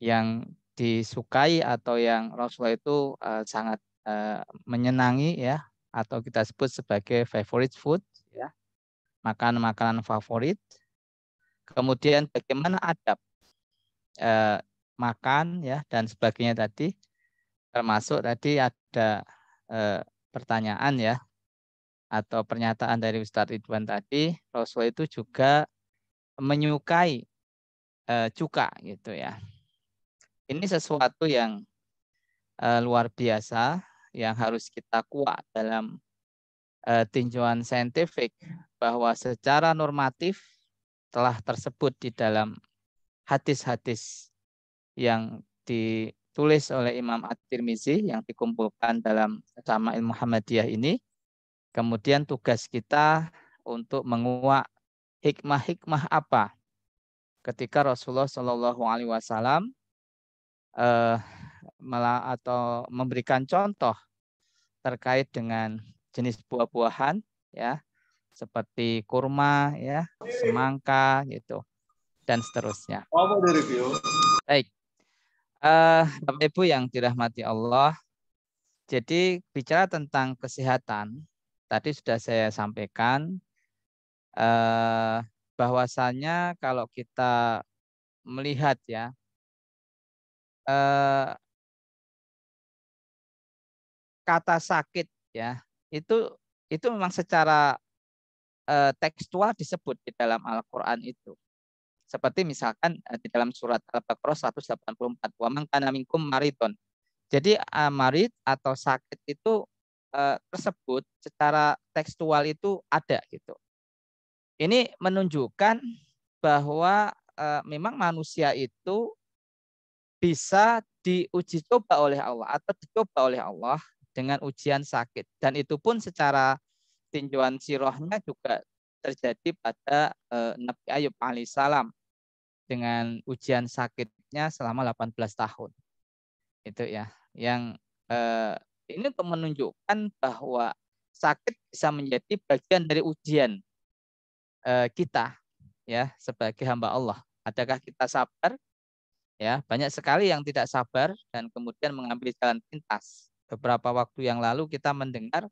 yang disukai atau yang Rasulullah itu uh, sangat uh, menyenangi ya atau kita sebut sebagai favorite food ya makan makanan favorit kemudian bagaimana adab uh, makan ya dan sebagainya tadi termasuk tadi ada uh, pertanyaan ya atau pernyataan dari Ustadz Ridwan tadi Rasulullah itu juga menyukai uh, cuka gitu ya ini sesuatu yang uh, luar biasa yang harus kita kuat dalam uh, tinjauan saintifik bahwa secara normatif telah tersebut di dalam hadis-hadis yang ditulis oleh Imam At-Tirmizi yang dikumpulkan dalam sama ilmu Muhammadiyah ini. Kemudian tugas kita untuk menguak hikmah-hikmah apa ketika Rasulullah Shallallahu Alaihi Wasallam eh, malah atau memberikan contoh terkait dengan jenis buah-buahan ya seperti kurma ya semangka gitu dan seterusnya. Baik, Eh, Bapak Ibu yang dirahmati Allah, jadi bicara tentang kesehatan tadi sudah saya sampaikan eh, bahwasannya kalau kita melihat ya Eh, kata sakit ya itu itu memang secara eh, tekstual disebut di dalam Al-Qur'an itu. Seperti misalkan eh, di dalam surat Al-Baqarah 184, "Wa man kana minkum mariton. Jadi eh, marid atau sakit itu eh, tersebut secara tekstual itu ada gitu. Ini menunjukkan bahwa eh, memang manusia itu bisa diuji coba oleh Allah atau dicoba oleh Allah dengan ujian sakit dan itu pun secara tinjauan sirohnya juga terjadi pada uh, Nabi Ayub alaihissalam dengan ujian sakitnya selama 18 tahun itu ya yang uh, ini untuk menunjukkan bahwa sakit bisa menjadi bagian dari ujian uh, kita ya sebagai hamba Allah adakah kita sabar Ya, banyak sekali yang tidak sabar dan kemudian mengambil jalan pintas. Beberapa waktu yang lalu kita mendengar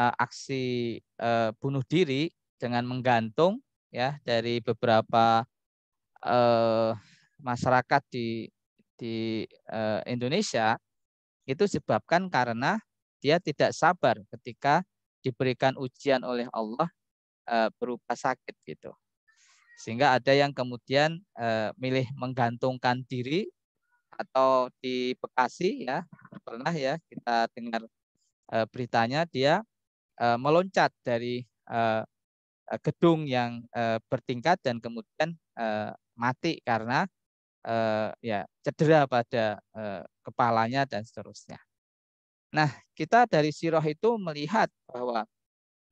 uh, aksi uh, bunuh diri dengan menggantung ya dari beberapa uh, masyarakat di di uh, Indonesia itu sebabkan karena dia tidak sabar ketika diberikan ujian oleh Allah uh, berupa sakit gitu. Sehingga ada yang kemudian eh, milih menggantungkan diri atau di Bekasi ya pernah ya kita dengar eh, beritanya dia eh, meloncat dari eh, gedung yang bertingkat dan kemudian mati karena ya cedera pada kepalanya dan seterusnya. Nah, kita dari siroh itu melihat bahwa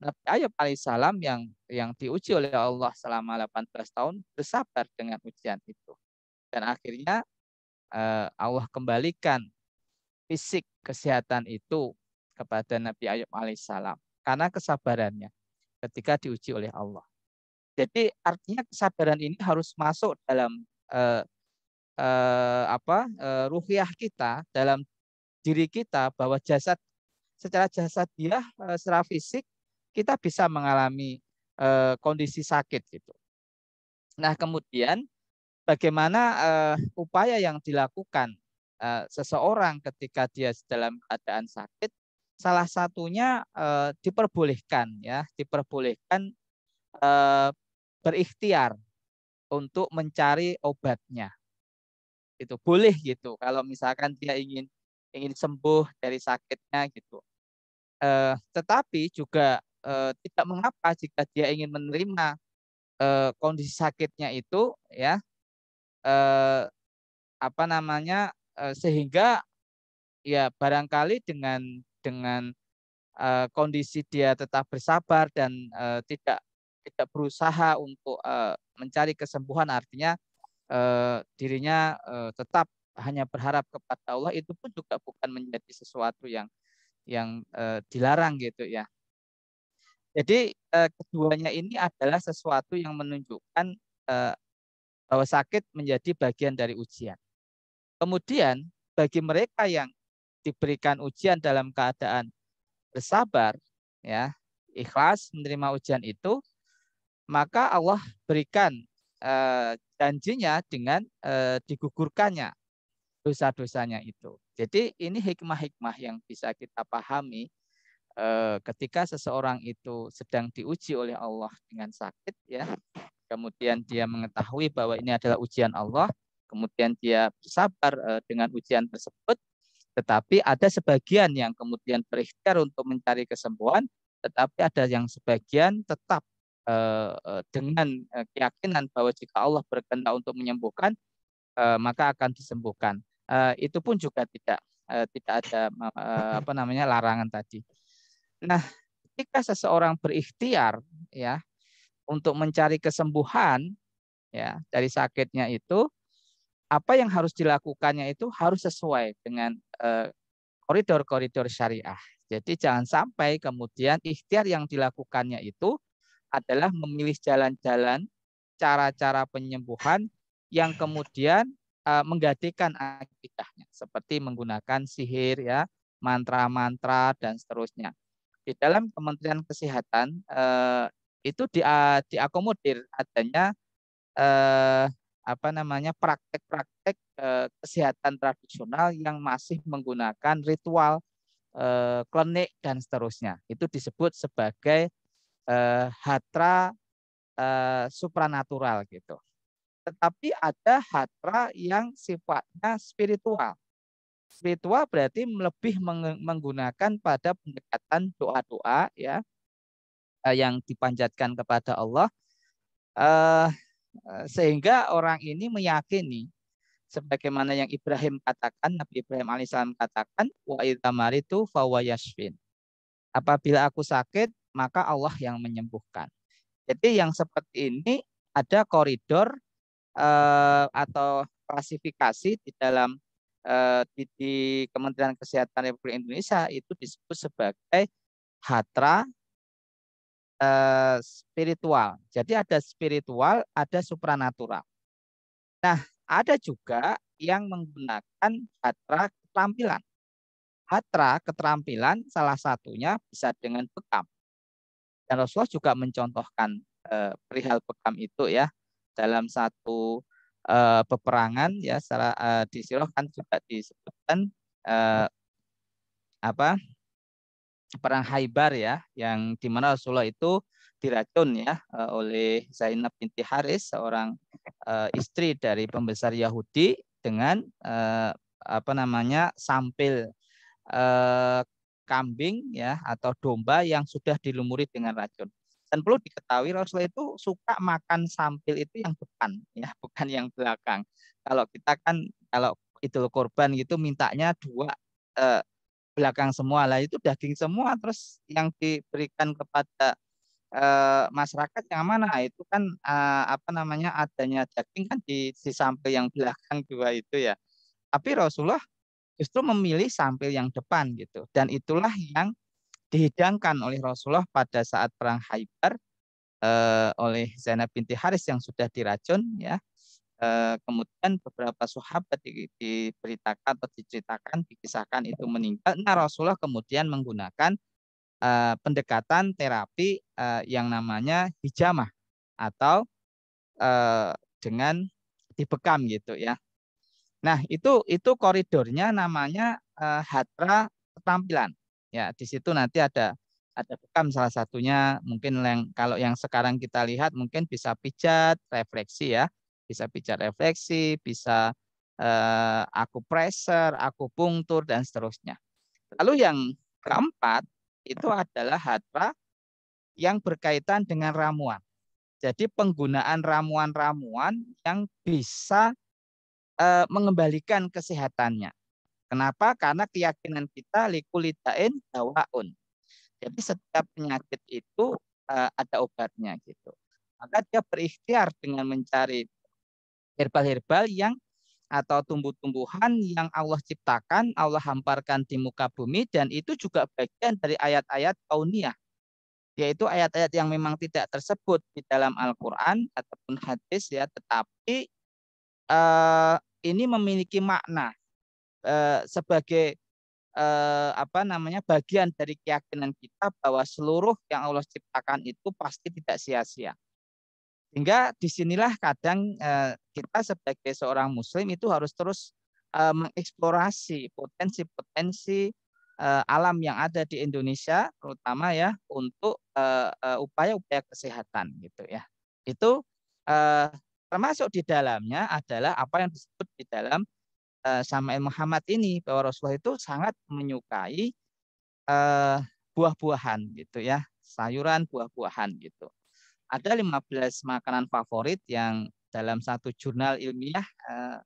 Nabi Ayub alaihissalam yang yang diuji oleh Allah selama 18 tahun bersabar dengan ujian itu. Dan akhirnya eh, Allah kembalikan fisik kesehatan itu kepada Nabi Ayub alaihissalam karena kesabarannya ketika diuji oleh Allah. Jadi artinya kesabaran ini harus masuk dalam eh, eh, apa eh, ruhiah kita dalam diri kita bahwa jasad secara jasad dia eh, secara fisik kita bisa mengalami e, kondisi sakit gitu. Nah, kemudian bagaimana e, upaya yang dilakukan e, seseorang ketika dia dalam keadaan sakit salah satunya e, diperbolehkan ya, diperbolehkan e, berikhtiar untuk mencari obatnya. Itu boleh gitu kalau misalkan dia ingin ingin sembuh dari sakitnya gitu. Eh, tetapi juga eh, tidak mengapa jika dia ingin menerima eh, kondisi sakitnya itu ya eh, apa namanya eh, sehingga ya barangkali dengan dengan eh, kondisi dia tetap bersabar dan eh, tidak tidak berusaha untuk eh, mencari kesembuhan artinya eh, dirinya eh, tetap hanya berharap kepada Allah itu pun juga bukan menjadi sesuatu yang yang e, dilarang gitu ya jadi eh, keduanya ini adalah sesuatu yang menunjukkan eh, bahwa sakit menjadi bagian dari ujian. Kemudian bagi mereka yang diberikan ujian dalam keadaan bersabar, ya ikhlas menerima ujian itu, maka Allah berikan eh, janjinya dengan eh, digugurkannya dosa-dosanya itu. Jadi ini hikmah-hikmah yang bisa kita pahami Eh, ketika seseorang itu sedang diuji oleh Allah dengan sakit ya kemudian dia mengetahui bahwa ini adalah ujian Allah kemudian dia bersabar eh, dengan ujian tersebut tetapi ada sebagian yang kemudian berikhtiar untuk mencari kesembuhan tetapi ada yang sebagian tetap eh, dengan keyakinan bahwa jika Allah berkehendak untuk menyembuhkan maka akan disembuhkan itu pun juga tidak tidak ada apa namanya larangan tadi Nah, ketika seseorang berikhtiar ya untuk mencari kesembuhan ya dari sakitnya itu, apa yang harus dilakukannya itu harus sesuai dengan koridor eh, koridor-koridor syariah. Jadi jangan sampai kemudian ikhtiar yang dilakukannya itu adalah memilih jalan-jalan, cara-cara penyembuhan yang kemudian eh, menggantikan akidahnya seperti menggunakan sihir ya, mantra-mantra dan seterusnya di dalam Kementerian Kesehatan eh, itu di, diakomodir adanya eh, apa namanya praktek-praktek eh, kesehatan tradisional yang masih menggunakan ritual eh, klinik dan seterusnya. Itu disebut sebagai eh, hatra eh, supranatural gitu. Tetapi ada hatra yang sifatnya spiritual spiritual berarti lebih menggunakan pada pendekatan doa-doa ya eh, yang dipanjatkan kepada Allah eh, eh, sehingga orang ini meyakini sebagaimana yang Ibrahim katakan Nabi Ibrahim alaihissalam katakan wa itu fawayashfin apabila aku sakit maka Allah yang menyembuhkan jadi yang seperti ini ada koridor atau klasifikasi di dalam Eh, di, di Kementerian Kesehatan Republik Indonesia itu disebut sebagai hatra eh, spiritual. Jadi ada spiritual, ada supranatural. Nah, ada juga yang menggunakan hatra keterampilan. Hatra keterampilan salah satunya bisa dengan bekam. Dan Rasulullah juga mencontohkan eh, perihal bekam itu ya dalam satu uh, peperangan ya secara uh, di Siroh kan juga disebutkan uh, apa perang Haibar ya yang dimana Rasulullah itu diracun ya oleh Zainab binti Haris seorang uh, istri dari pembesar Yahudi dengan uh, apa namanya sampil uh, kambing ya atau domba yang sudah dilumuri dengan racun dan perlu diketahui Rasulullah itu suka makan sambil itu yang depan ya bukan yang belakang kalau kita kan kalau idul korban gitu mintanya dua eh, belakang semua lah itu daging semua terus yang diberikan kepada eh, masyarakat yang mana nah, itu kan eh, apa namanya adanya daging kan di, di sampil yang belakang dua itu ya tapi Rasulullah justru memilih sampil yang depan gitu dan itulah yang dihidangkan oleh Rasulullah pada saat perang Haibar eh, oleh Zainab binti Haris yang sudah diracun ya. Eh, kemudian beberapa sahabat di, diberitakan atau diceritakan, dikisahkan itu meninggal. Nah, Rasulullah kemudian menggunakan eh, pendekatan terapi eh, yang namanya hijamah atau eh, dengan dibekam gitu ya. Nah, itu itu koridornya namanya eh, hatra ketampilan Ya, di situ nanti ada ada bekam salah satunya mungkin yang kalau yang sekarang kita lihat mungkin bisa pijat refleksi ya bisa pijat refleksi bisa eh, aku akupunktur dan seterusnya lalu yang keempat itu adalah hatra yang berkaitan dengan ramuan jadi penggunaan ramuan-ramuan yang bisa eh, mengembalikan kesehatannya Kenapa? Karena keyakinan kita likulitain dawaun. Jadi setiap penyakit itu eh, ada obatnya gitu. Maka dia berikhtiar dengan mencari herbal-herbal yang atau tumbuh-tumbuhan yang Allah ciptakan, Allah hamparkan di muka bumi dan itu juga bagian dari ayat-ayat kauniyah yaitu ayat-ayat yang memang tidak tersebut di dalam Al-Qur'an ataupun hadis ya, tetapi uh, ini memiliki makna Eh, sebagai eh, apa namanya bagian dari keyakinan kita bahwa seluruh yang Allah ciptakan itu pasti tidak sia-sia. Sehingga disinilah kadang eh, kita sebagai seorang Muslim itu harus terus mengeksplorasi potensi-potensi alam yang ada di Indonesia, terutama ya untuk upaya-upaya kesehatan gitu ya. Itu termasuk di dalamnya adalah apa yang disebut di dalam Eh, Samail Muhammad ini bahwa Rasulullah itu sangat menyukai eh, buah-buahan gitu ya, sayuran buah-buahan gitu. Ada 15 makanan favorit yang dalam satu jurnal ilmiah eh,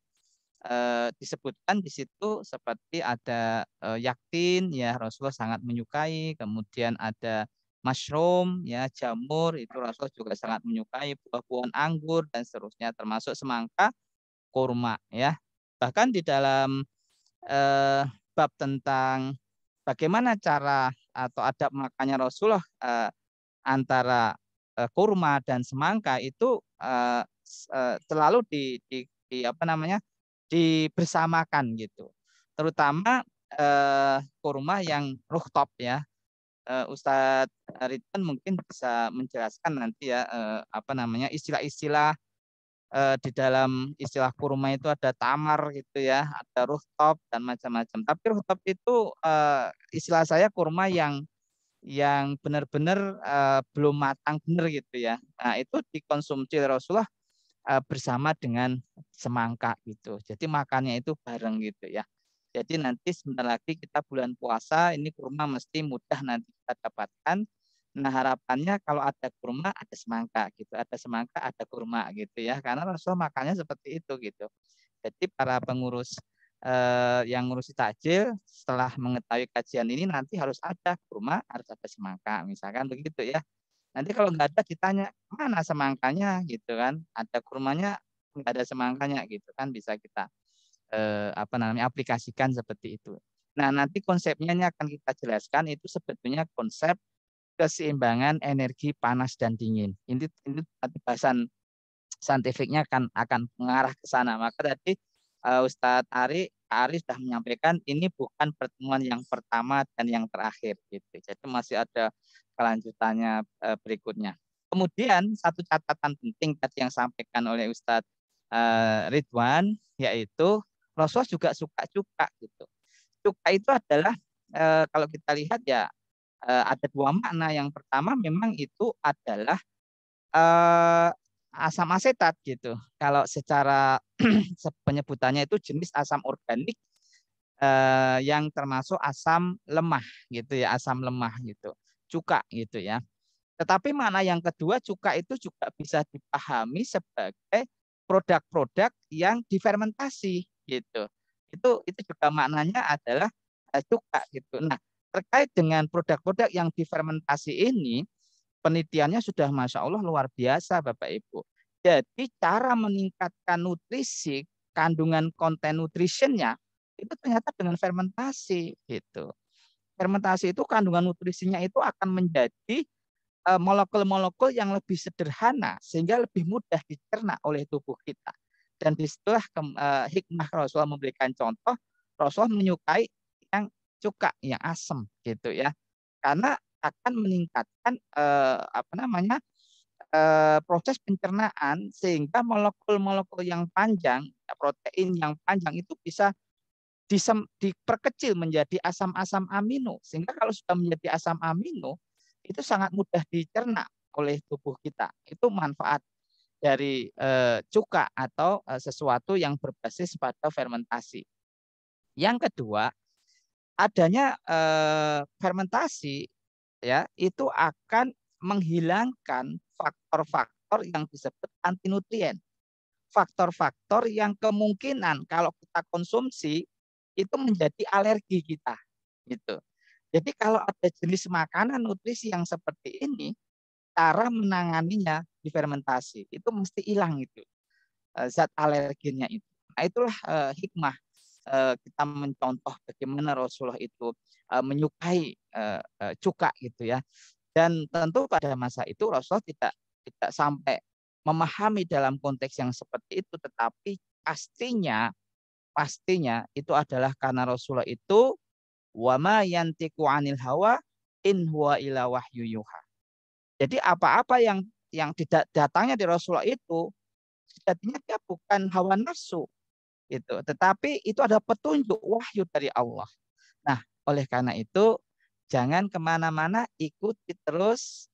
disebutkan di situ seperti ada yakin, ya Rasulullah sangat menyukai, kemudian ada mushroom ya jamur itu Rasulullah juga sangat menyukai buah-buahan anggur dan seterusnya termasuk semangka kurma ya Bahkan di dalam eh, bab tentang bagaimana cara atau adab makannya Rasulullah eh, antara eh, kurma dan semangka itu eh, eh, selalu di, di, di apa namanya dibersamakan gitu. Terutama eh, kurma yang rooftop ya. Eh, Ustadz Ridwan mungkin bisa menjelaskan nanti ya eh, apa namanya istilah-istilah eh, di dalam istilah kurma itu ada tamar gitu ya, ada rooftop dan macam-macam. Tapi rooftop itu eh, istilah saya kurma yang yang benar-benar eh, belum matang benar gitu ya. Nah, itu dikonsumsi Rasulullah eh, bersama dengan semangka gitu. Jadi makannya itu bareng gitu ya. Jadi nanti sebentar lagi kita bulan puasa, ini kurma mesti mudah nanti kita dapatkan Nah harapannya kalau ada kurma ada semangka gitu, ada semangka ada kurma gitu ya, karena Rasul makannya seperti itu gitu. Jadi para pengurus eh, yang ngurusi takjil setelah mengetahui kajian ini nanti harus ada kurma, harus ada semangka misalkan begitu ya. Nanti kalau nggak ada ditanya mana semangkanya gitu kan, ada kurmanya nggak ada semangkanya gitu kan bisa kita eh, apa namanya aplikasikan seperti itu. Nah nanti konsepnya ini akan kita jelaskan itu sebetulnya konsep keseimbangan energi panas dan dingin. Ini ini bahasan saintifiknya akan akan mengarah ke sana. Maka tadi uh, Ustadz Ari Ari sudah menyampaikan ini bukan pertemuan yang pertama dan yang terakhir gitu. Jadi masih ada kelanjutannya uh, berikutnya. Kemudian satu catatan penting tadi yang sampaikan oleh Ustadz uh, Ridwan yaitu Rasulullah juga suka suka gitu. Cuka itu adalah e, kalau kita lihat ya Eh, ada dua makna. Yang pertama memang itu adalah eh, asam asetat gitu. Kalau secara penyebutannya itu jenis asam organik eh, yang termasuk asam lemah gitu ya, asam lemah gitu. Cuka gitu ya. Tetapi makna yang kedua cuka itu juga bisa dipahami sebagai produk-produk yang difermentasi gitu. Itu itu juga maknanya adalah cuka gitu. Nah, terkait dengan produk-produk yang difermentasi ini, penelitiannya sudah masya Allah luar biasa Bapak Ibu. Jadi cara meningkatkan nutrisi, kandungan konten nutrisinya itu ternyata dengan fermentasi gitu. Fermentasi itu kandungan nutrisinya itu akan menjadi e, molekul-molekul yang lebih sederhana sehingga lebih mudah dicerna oleh tubuh kita. Dan disitulah e, hikmah Rasulullah memberikan contoh, Rasulullah menyukai yang cuka yang asam gitu ya karena akan meningkatkan eh, apa namanya eh, proses pencernaan sehingga molekul-molekul yang panjang protein yang panjang itu bisa disem, diperkecil menjadi asam-asam amino sehingga kalau sudah menjadi asam amino itu sangat mudah dicerna oleh tubuh kita itu manfaat dari eh, cuka atau eh, sesuatu yang berbasis pada fermentasi yang kedua adanya eh, fermentasi ya itu akan menghilangkan faktor-faktor yang disebut antinutrien. Faktor-faktor yang kemungkinan kalau kita konsumsi itu menjadi alergi kita gitu. Jadi kalau ada jenis makanan nutrisi yang seperti ini, cara menanganinya di fermentasi itu mesti hilang itu eh, zat alerginya itu. Nah, itulah eh, hikmah Eh, kita mencontoh bagaimana Rasulullah itu eh, menyukai eh, cuka gitu ya. Dan tentu pada masa itu Rasulullah tidak tidak sampai memahami dalam konteks yang seperti itu, tetapi pastinya pastinya itu adalah karena Rasulullah itu wama yantiku anil hawa in huwa ila wahyu yuha. Jadi apa-apa yang yang tidak datangnya di Rasulullah itu sejatinya dia bukan hawa nafsu, itu. Tetapi itu ada petunjuk wahyu dari Allah. Nah, oleh karena itu jangan kemana-mana ikuti terus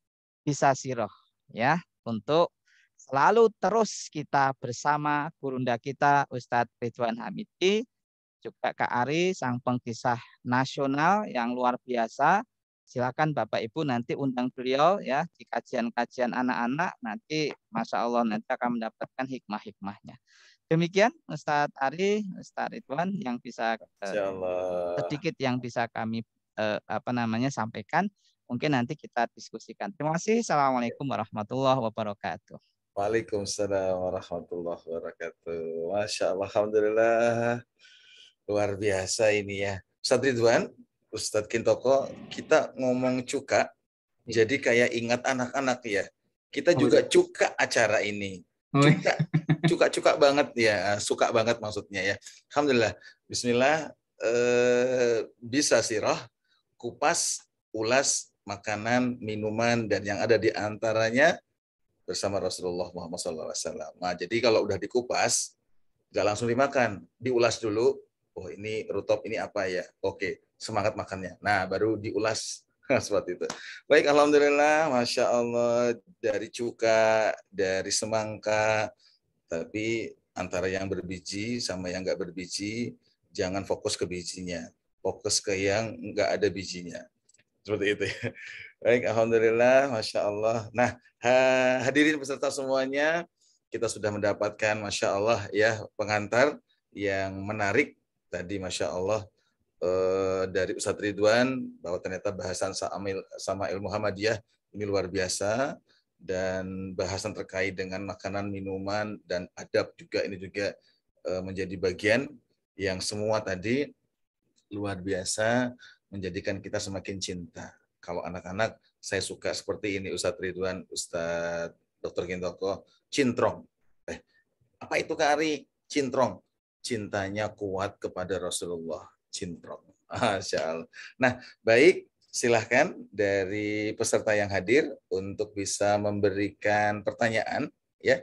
bisa Sirah ya untuk selalu terus kita bersama gurunda kita Ustadz Ridwan Hamidi juga Kak Ari sang pengkisah nasional yang luar biasa silakan Bapak Ibu nanti undang beliau ya di kajian-kajian anak-anak nanti Masya Allah nanti akan mendapatkan hikmah-hikmahnya. Demikian Ustadz Ari, Ustadz Ridwan yang bisa uh, sedikit yang bisa kami eh, apa namanya sampaikan. Mungkin nanti kita diskusikan. Terima kasih. Assalamualaikum warahmatullahi wabarakatuh. Waalaikumsalam warahmatullahi wabarakatuh. Masya Allah, Alhamdulillah. Luar biasa ini ya. Ustadz Ridwan, Ustadz Kintoko, kita ngomong cuka, iya. jadi kayak ingat anak-anak ya. Kita oh, juga iya. cuka acara ini Oh, iya. cuka cuka cuka banget ya suka banget maksudnya ya alhamdulillah Bismillah eh, bisa Roh kupas ulas makanan minuman dan yang ada di antaranya bersama Rasulullah Muhammad SAW. Nah, jadi kalau udah dikupas, nggak langsung dimakan, diulas dulu. Oh ini rutop ini apa ya? Oke, semangat makannya. Nah baru diulas seperti itu. Baik, alhamdulillah, masya Allah dari cuka, dari semangka, tapi antara yang berbiji sama yang nggak berbiji, jangan fokus ke bijinya, fokus ke yang nggak ada bijinya, seperti itu. Baik, alhamdulillah, masya Allah. Nah, hadirin peserta semuanya, kita sudah mendapatkan, masya Allah, ya pengantar yang menarik tadi, masya Allah Eh, dari Ustadz Ridwan bahwa ternyata bahasan sama ilmu Muhammadiyah ini luar biasa dan bahasan terkait dengan makanan, minuman dan adab juga ini juga eh, menjadi bagian yang semua tadi luar biasa menjadikan kita semakin cinta. Kalau anak-anak saya suka seperti ini Ustadz Ridwan, Ustadz Dr. Gintoko, cintrong. Eh, apa itu Kak Ari? Cintrong. Cintanya kuat kepada Rasulullah. Jinprot. Ah, nah, baik, silahkan dari peserta yang hadir untuk bisa memberikan pertanyaan ya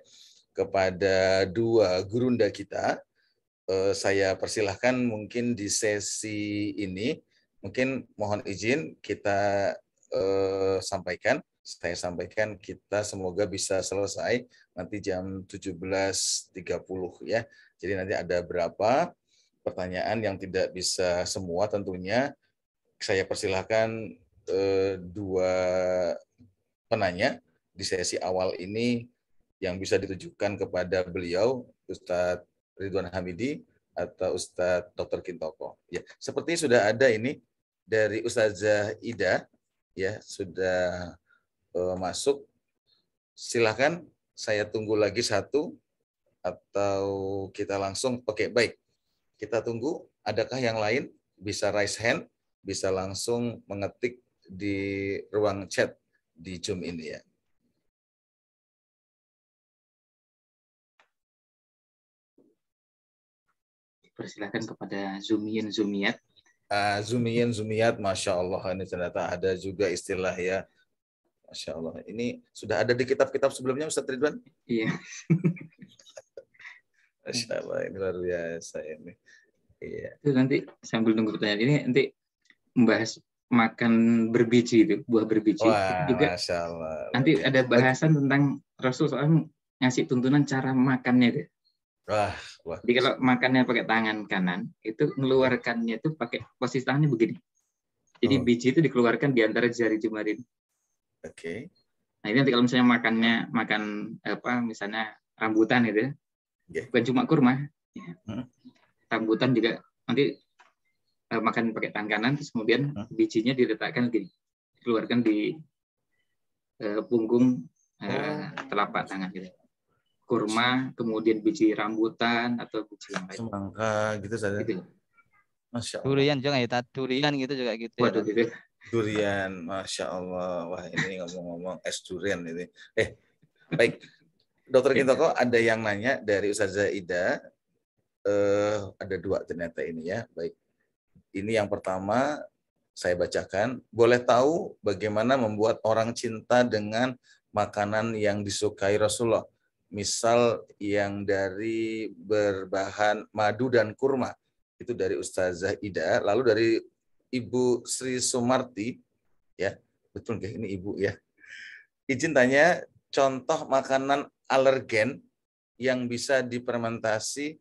kepada dua gurunda kita. Eh, saya persilahkan mungkin di sesi ini, mungkin mohon izin kita eh, sampaikan. Saya sampaikan kita semoga bisa selesai nanti jam 17.30 ya. Jadi nanti ada berapa pertanyaan yang tidak bisa semua tentunya. Saya persilahkan eh, dua penanya di sesi awal ini yang bisa ditujukan kepada beliau, Ustadz Ridwan Hamidi atau Ustadz Dr. Kintoko. Ya, seperti sudah ada ini dari Ustazah Ida, ya sudah eh, masuk. Silahkan saya tunggu lagi satu atau kita langsung. Oke, baik. Kita tunggu adakah yang lain bisa raise hand, bisa langsung mengetik di ruang chat di Zoom ini ya. Persilahkan kepada Zoomian Zoomiat. Uh, ah, Zoomian Zoomiat, Masya Allah ini ternyata ada juga istilah ya. Masya Allah. Ini sudah ada di kitab-kitab sebelumnya Ustaz Ridwan? Iya. Masya Allah, ini luar biasa ini. Iya. Itu nanti sambil nunggu pertanyaan ini nanti membahas makan berbiji itu buah berbiji Wah, juga Masya Allah. nanti ada bahasan tentang Rasul soal ngasih tuntunan cara makannya deh. Gitu. Wah, wah. Jadi kalau makannya pakai tangan kanan, itu mengeluarkannya itu pakai posisi tangannya begini. Jadi oh. biji itu dikeluarkan di antara jari jemari. Oke. Okay. Nah, ini nanti kalau misalnya makannya makan apa misalnya rambutan gitu, ya, Iya. bukan cuma kurma ya. rambutan juga nanti uh, makan pakai tangan kanan terus kemudian bijinya diletakkan di keluarkan di uh, punggung uh, telapak tangan gitu kurma kemudian biji rambutan atau biji yang lain semangka gitu saja ya? gitu. Masya Allah. Durian juga ya, durian gitu juga gitu. Ya, Waduh, gitu. Durian, masya Allah. Wah ini ngomong-ngomong es durian ini. Eh, baik. Dokter Kintoko, ada yang nanya dari Ustazah Ida. Uh, eh, ada dua ternyata ini ya. Baik. Ini yang pertama saya bacakan. Boleh tahu bagaimana membuat orang cinta dengan makanan yang disukai Rasulullah? Misal yang dari berbahan madu dan kurma. Itu dari Ustazah Ida. Lalu dari Ibu Sri Sumarti. Ya, betul nggak ini Ibu ya? Izin tanya, contoh makanan alergen yang bisa dipermentasi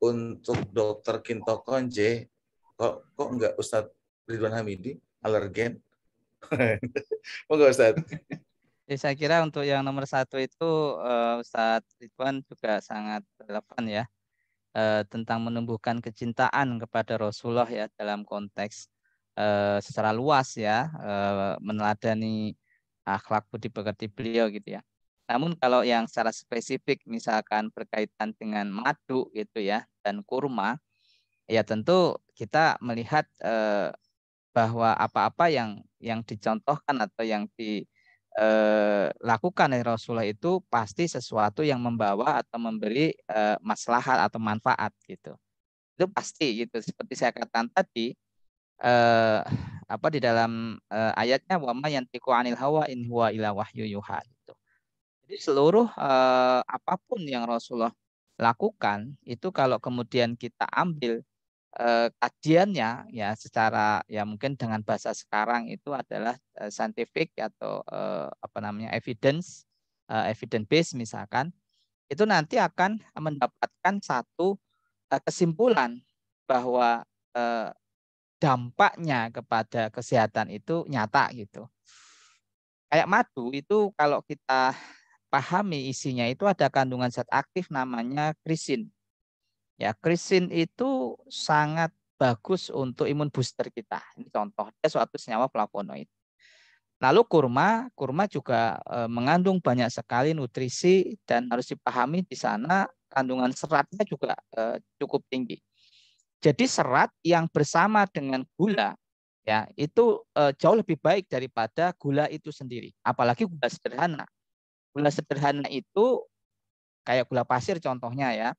untuk dokter Kinto Konje kok kok enggak Ustadz Ridwan Hamidi alergen Kok enggak Ustadz ya, saya kira untuk yang nomor satu itu uh, Ustadz Ridwan juga sangat relevan ya uh, tentang menumbuhkan kecintaan kepada Rasulullah ya dalam konteks uh, secara luas ya uh, meneladani akhlak budi pekerti beliau gitu ya namun kalau yang secara spesifik misalkan berkaitan dengan madu gitu ya dan kurma, ya tentu kita melihat eh, bahwa apa-apa yang yang dicontohkan atau yang dilakukan eh, oleh Rasulullah itu pasti sesuatu yang membawa atau memberi eh, maslahat atau manfaat gitu. Itu pasti gitu. Seperti saya katakan tadi, eh, apa di dalam eh, ayatnya wama yantiku anil hawa in huwa ila wahyu jadi seluruh eh, apapun yang Rasulullah lakukan itu kalau kemudian kita ambil eh, kajiannya ya secara ya mungkin dengan bahasa sekarang itu adalah eh, scientific atau eh, apa namanya evidence eh, evidence based misalkan itu nanti akan mendapatkan satu eh, kesimpulan bahwa eh, dampaknya kepada kesehatan itu nyata gitu. Kayak madu itu kalau kita pahami isinya itu ada kandungan zat aktif namanya krisin. Ya, krisin itu sangat bagus untuk imun booster kita. Ini contohnya suatu senyawa flavonoid. Lalu kurma, kurma juga e, mengandung banyak sekali nutrisi dan harus dipahami di sana kandungan seratnya juga e, cukup tinggi. Jadi serat yang bersama dengan gula ya itu e, jauh lebih baik daripada gula itu sendiri, apalagi gula sederhana Gula sederhana itu kayak gula pasir contohnya ya.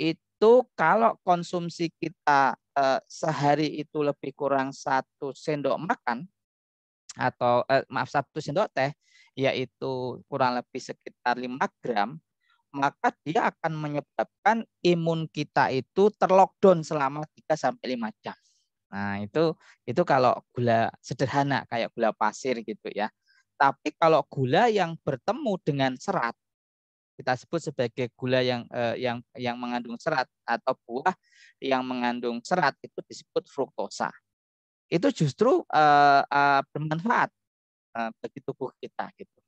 Itu kalau konsumsi kita eh, sehari itu lebih kurang satu sendok makan atau eh, maaf satu sendok teh yaitu kurang lebih sekitar 5 gram maka dia akan menyebabkan imun kita itu terlockdown selama 3 sampai 5 jam. Nah, itu itu kalau gula sederhana kayak gula pasir gitu ya. Tapi kalau gula yang bertemu dengan serat kita sebut sebagai gula yang eh, yang yang mengandung serat atau buah yang mengandung serat itu disebut fruktosa. Itu justru eh, eh, bermanfaat eh, bagi tubuh kita gitu.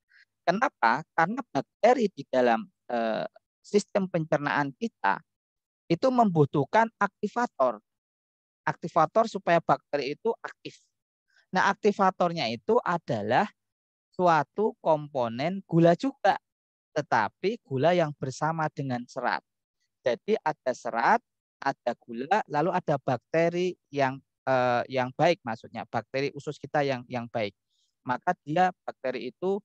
Kenapa? Karena bakteri di dalam eh, sistem pencernaan kita itu membutuhkan aktivator. Aktivator supaya bakteri itu aktif. Nah, aktivatornya itu adalah suatu komponen gula juga, tetapi gula yang bersama dengan serat. Jadi ada serat, ada gula, lalu ada bakteri yang eh, yang baik maksudnya, bakteri usus kita yang yang baik. Maka dia bakteri itu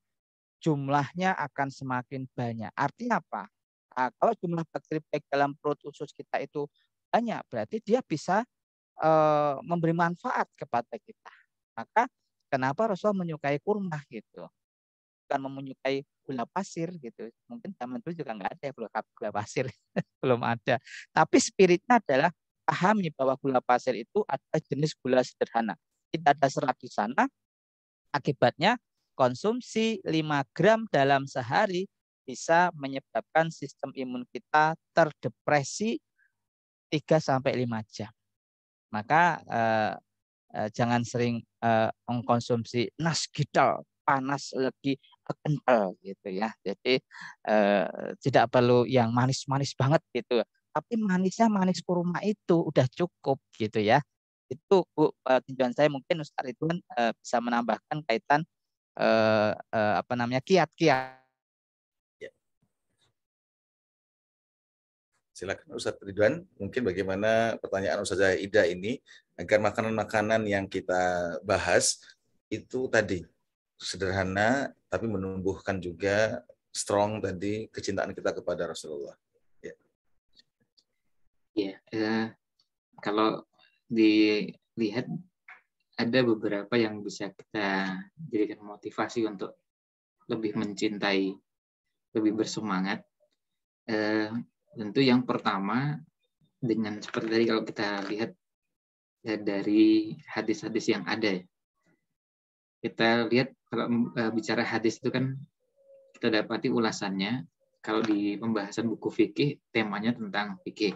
jumlahnya akan semakin banyak. Artinya apa? Nah, kalau jumlah bakteri baik dalam perut usus kita itu banyak, berarti dia bisa eh, memberi manfaat kepada kita. Maka kenapa Rasulullah menyukai kurma gitu bukan menyukai gula pasir gitu mungkin zaman itu juga nggak ada ya gula, gula pasir belum ada tapi spiritnya adalah pahami bahwa gula pasir itu ada jenis gula sederhana tidak ada serat di sana akibatnya konsumsi 5 gram dalam sehari bisa menyebabkan sistem imun kita terdepresi 3 sampai 5 jam maka eh, eh, jangan sering uh, mengkonsumsi nas gital panas lagi kental gitu ya jadi uh, tidak perlu yang manis-manis banget gitu tapi manisnya manis kurma itu udah cukup gitu ya itu bu uh, tujuan saya mungkin Ustaz Ridwan uh, bisa menambahkan kaitan uh, uh, apa namanya kiat-kiat Silakan Ustadz Ridwan, mungkin bagaimana pertanyaan Ustadzah Ida ini agar makanan-makanan yang kita bahas itu tadi sederhana tapi menumbuhkan juga strong tadi kecintaan kita kepada Rasulullah. Ya. Ya, eh, kalau dilihat ada beberapa yang bisa kita jadikan motivasi untuk lebih mencintai, lebih bersemangat. Eh, Tentu yang pertama dengan seperti tadi kalau kita lihat ya, dari hadis-hadis yang ada ya. Kita lihat kalau e, bicara hadis itu kan kita dapati ulasannya kalau di pembahasan buku fikih temanya tentang fikih.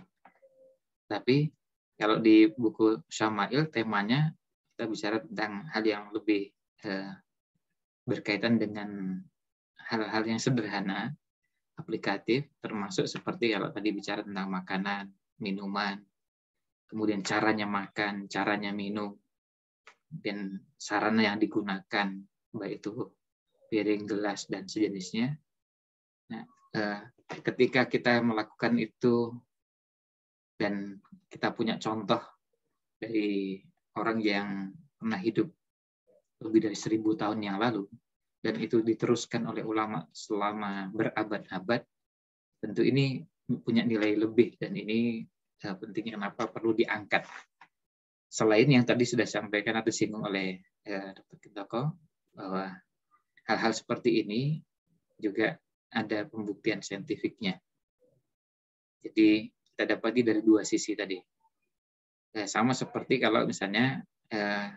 Tapi kalau di buku Syama'il temanya kita bicara tentang hal yang lebih e, berkaitan dengan hal-hal yang sederhana aplikatif termasuk seperti kalau tadi bicara tentang makanan, minuman, kemudian caranya makan, caranya minum, dan sarana yang digunakan, baik itu piring, gelas, dan sejenisnya. Nah, eh, ketika kita melakukan itu dan kita punya contoh dari orang yang pernah hidup lebih dari seribu tahun yang lalu, dan itu diteruskan oleh ulama selama berabad-abad, tentu ini punya nilai lebih dan ini eh, pentingnya kenapa perlu diangkat. Selain yang tadi sudah sampaikan atau singgung oleh eh, Dr. Kintoko, bahwa hal-hal seperti ini juga ada pembuktian saintifiknya. Jadi kita dapati dari dua sisi tadi. Eh, sama seperti kalau misalnya eh,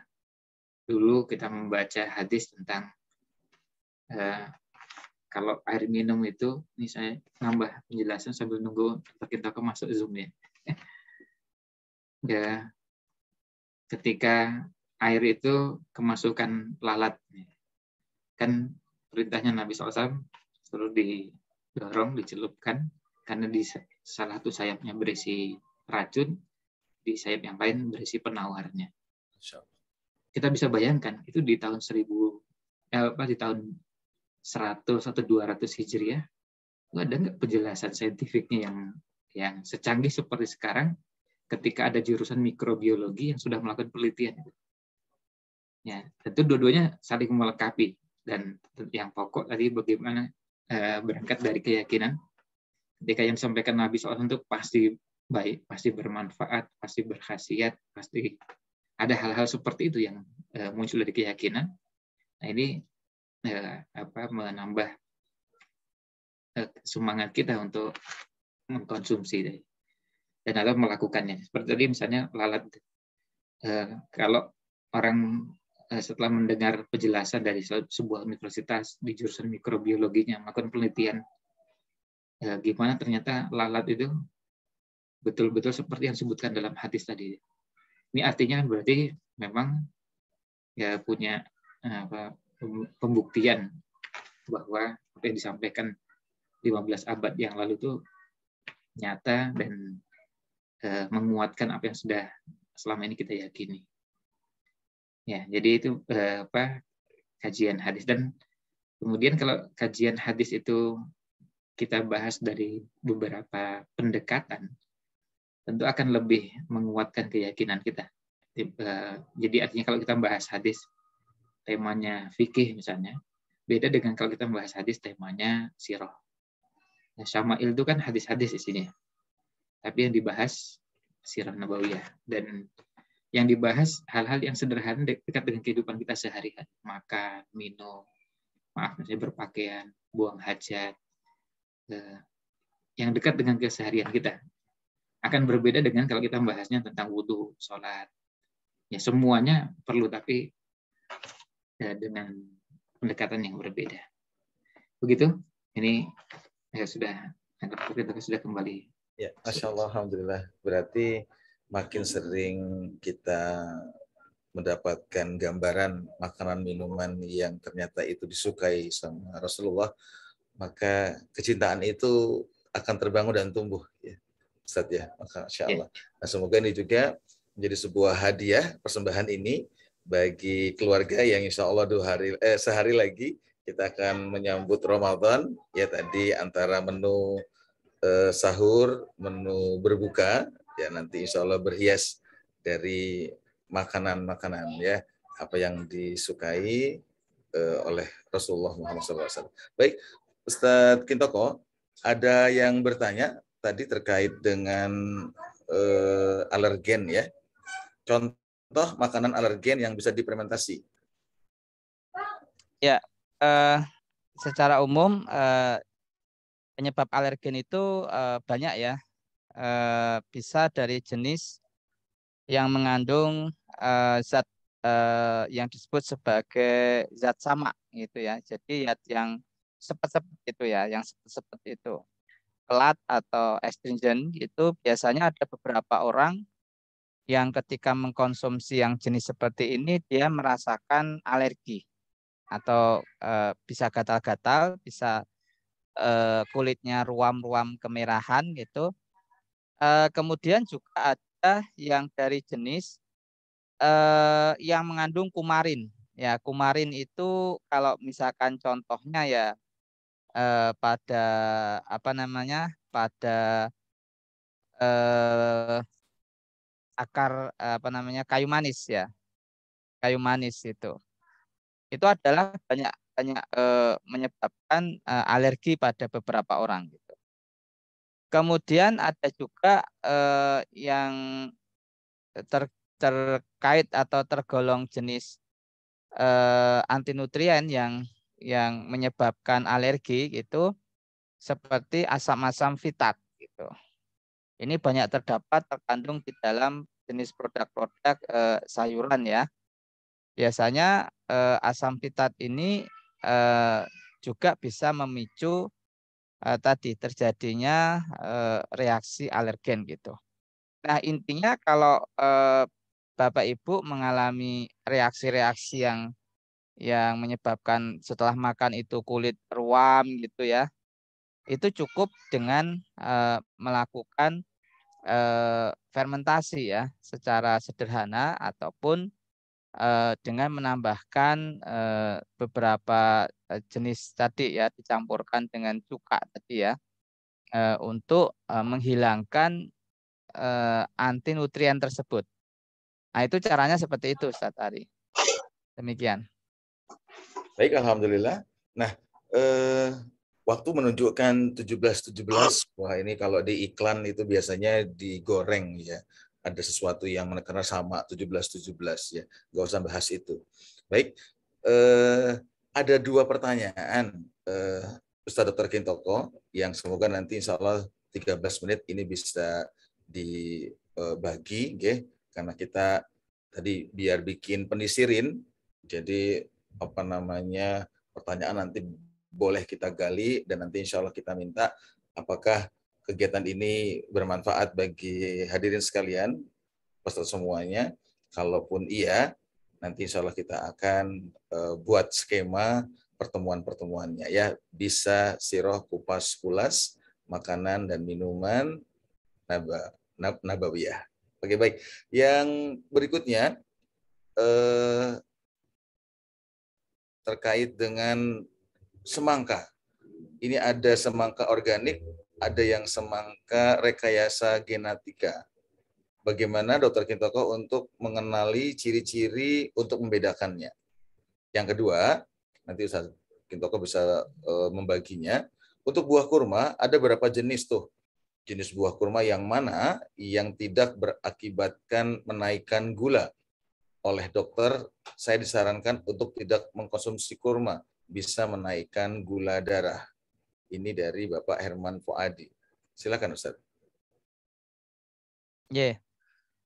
dulu kita membaca hadis tentang Eh, kalau air minum itu, ini saya nambah penjelasan sambil nunggu kita ke masuk Zoom ya. ya, ketika air itu kemasukan lalat, kan perintahnya Nabi SAW suruh didorong, dicelupkan, karena di salah satu sayapnya berisi racun, di sayap yang lain berisi penawarnya. Kita bisa bayangkan itu di tahun 1000 eh, apa di tahun 100 atau 200 Hijriah, nggak ada nggak penjelasan saintifiknya yang yang secanggih seperti sekarang ketika ada jurusan mikrobiologi yang sudah melakukan penelitian. Ya, tentu dua-duanya saling melengkapi dan yang pokok tadi bagaimana eh, berangkat dari keyakinan ketika yang disampaikan Nabi soal itu pasti baik, pasti bermanfaat, pasti berkhasiat, pasti ada hal-hal seperti itu yang eh, muncul dari keyakinan. Nah, ini ya, apa menambah eh, semangat kita untuk mengkonsumsi dan atau melakukannya. Seperti tadi misalnya lalat eh, kalau orang eh, setelah mendengar penjelasan dari sebuah universitas di jurusan mikrobiologinya melakukan penelitian eh, gimana ternyata lalat itu betul-betul seperti yang disebutkan dalam hadis tadi. Ini artinya berarti memang ya punya eh, apa pembuktian bahwa apa yang disampaikan 15 abad yang lalu itu nyata dan eh, menguatkan apa yang sudah selama ini kita yakini. Ya, jadi itu eh, apa kajian hadis dan kemudian kalau kajian hadis itu kita bahas dari beberapa pendekatan tentu akan lebih menguatkan keyakinan kita. Eh, jadi artinya kalau kita bahas hadis temanya fikih misalnya, beda dengan kalau kita membahas hadis temanya siroh. Nah, sama itu kan hadis-hadis isinya. Tapi yang dibahas sirah nabawiyah. Dan yang dibahas hal-hal yang sederhana dekat dengan kehidupan kita sehari-hari. maka minum, maaf misalnya berpakaian, buang hajat. Eh, yang dekat dengan keseharian kita. Akan berbeda dengan kalau kita membahasnya tentang wudhu, sholat. Ya semuanya perlu, tapi Eh, dengan pendekatan yang berbeda. Begitu, ini ya sudah kita sudah kembali. Ya, Masya Allah, Alhamdulillah. Berarti makin sering kita mendapatkan gambaran makanan minuman yang ternyata itu disukai sama Rasulullah, maka kecintaan itu akan terbangun dan tumbuh. Ya. Ustaz ya, maka ya. Allah. Nah, semoga ini juga menjadi sebuah hadiah persembahan ini bagi keluarga yang insya Allah dua hari eh, sehari lagi kita akan menyambut Ramadan ya tadi antara menu eh, sahur, menu berbuka ya nanti insya Allah berhias dari makanan-makanan ya apa yang disukai eh, oleh Rasulullah Muhammad SAW. Baik, Ustadz Kintoko, ada yang bertanya tadi terkait dengan eh, alergen ya. Contoh contoh makanan alergen yang bisa dipermentasi? Ya, eh, secara umum eh, penyebab alergen itu eh, banyak ya. Eh, bisa dari jenis yang mengandung eh, zat eh, yang disebut sebagai zat sama gitu ya. Jadi zat yang sepet-sepet itu ya, yang sepet-sepet itu. Pelat atau astringent itu biasanya ada beberapa orang yang ketika mengkonsumsi yang jenis seperti ini dia merasakan alergi atau e, bisa gatal-gatal, bisa e, kulitnya ruam-ruam kemerahan gitu. E, kemudian juga ada yang dari jenis e, yang mengandung kumarin. Ya, kumarin itu kalau misalkan contohnya ya e, pada apa namanya? pada eh, akar eh, apa namanya kayu manis ya kayu manis itu itu adalah banyak banyak e, menyebabkan e, alergi pada beberapa orang gitu kemudian ada juga e, yang ter, terkait atau tergolong jenis e, antinutrien yang yang menyebabkan alergi gitu seperti asam-asam fitat gitu ini banyak terdapat terkandung di dalam jenis produk-produk e, sayuran ya. Biasanya e, asam fitat ini e, juga bisa memicu e, tadi terjadinya e, reaksi alergen gitu. Nah intinya kalau e, Bapak Ibu mengalami reaksi-reaksi yang yang menyebabkan setelah makan itu kulit ruam gitu ya. Itu cukup dengan e, melakukan eh, fermentasi ya secara sederhana ataupun eh, dengan menambahkan eh, beberapa eh, jenis tadi ya dicampurkan dengan cuka tadi ya eh, untuk eh, menghilangkan eh, anti nutrien tersebut. Nah itu caranya seperti itu saat Ari. Demikian. Baik, alhamdulillah. Nah, eh, waktu menunjukkan 17-17, wah ini kalau di iklan itu biasanya digoreng ya. Ada sesuatu yang menekan sama 17-17 ya. Nggak usah bahas itu. Baik, eh, ada dua pertanyaan eh, Ustaz Dr. Kintoko yang semoga nanti insya Allah 13 menit ini bisa dibagi, eh, ya, karena kita tadi biar bikin penisirin, jadi apa namanya pertanyaan nanti boleh kita gali dan nanti insya Allah kita minta apakah kegiatan ini bermanfaat bagi hadirin sekalian, peserta semuanya. Kalaupun iya, nanti insya Allah kita akan eh, buat skema pertemuan-pertemuannya ya bisa siroh kupas kulas makanan dan minuman naba nab, nabawiyah. Oke baik. Yang berikutnya eh, terkait dengan semangka. Ini ada semangka organik, ada yang semangka rekayasa genetika. Bagaimana Dokter Kintoko untuk mengenali ciri-ciri untuk membedakannya? Yang kedua, nanti Ustaz Kintoko bisa eh, membaginya. Untuk buah kurma ada berapa jenis tuh? Jenis buah kurma yang mana yang tidak berakibatkan menaikkan gula? Oleh dokter, saya disarankan untuk tidak mengkonsumsi kurma bisa menaikkan gula darah. Ini dari Bapak Herman Fuadi. Silakan Ustaz. Ya, yeah.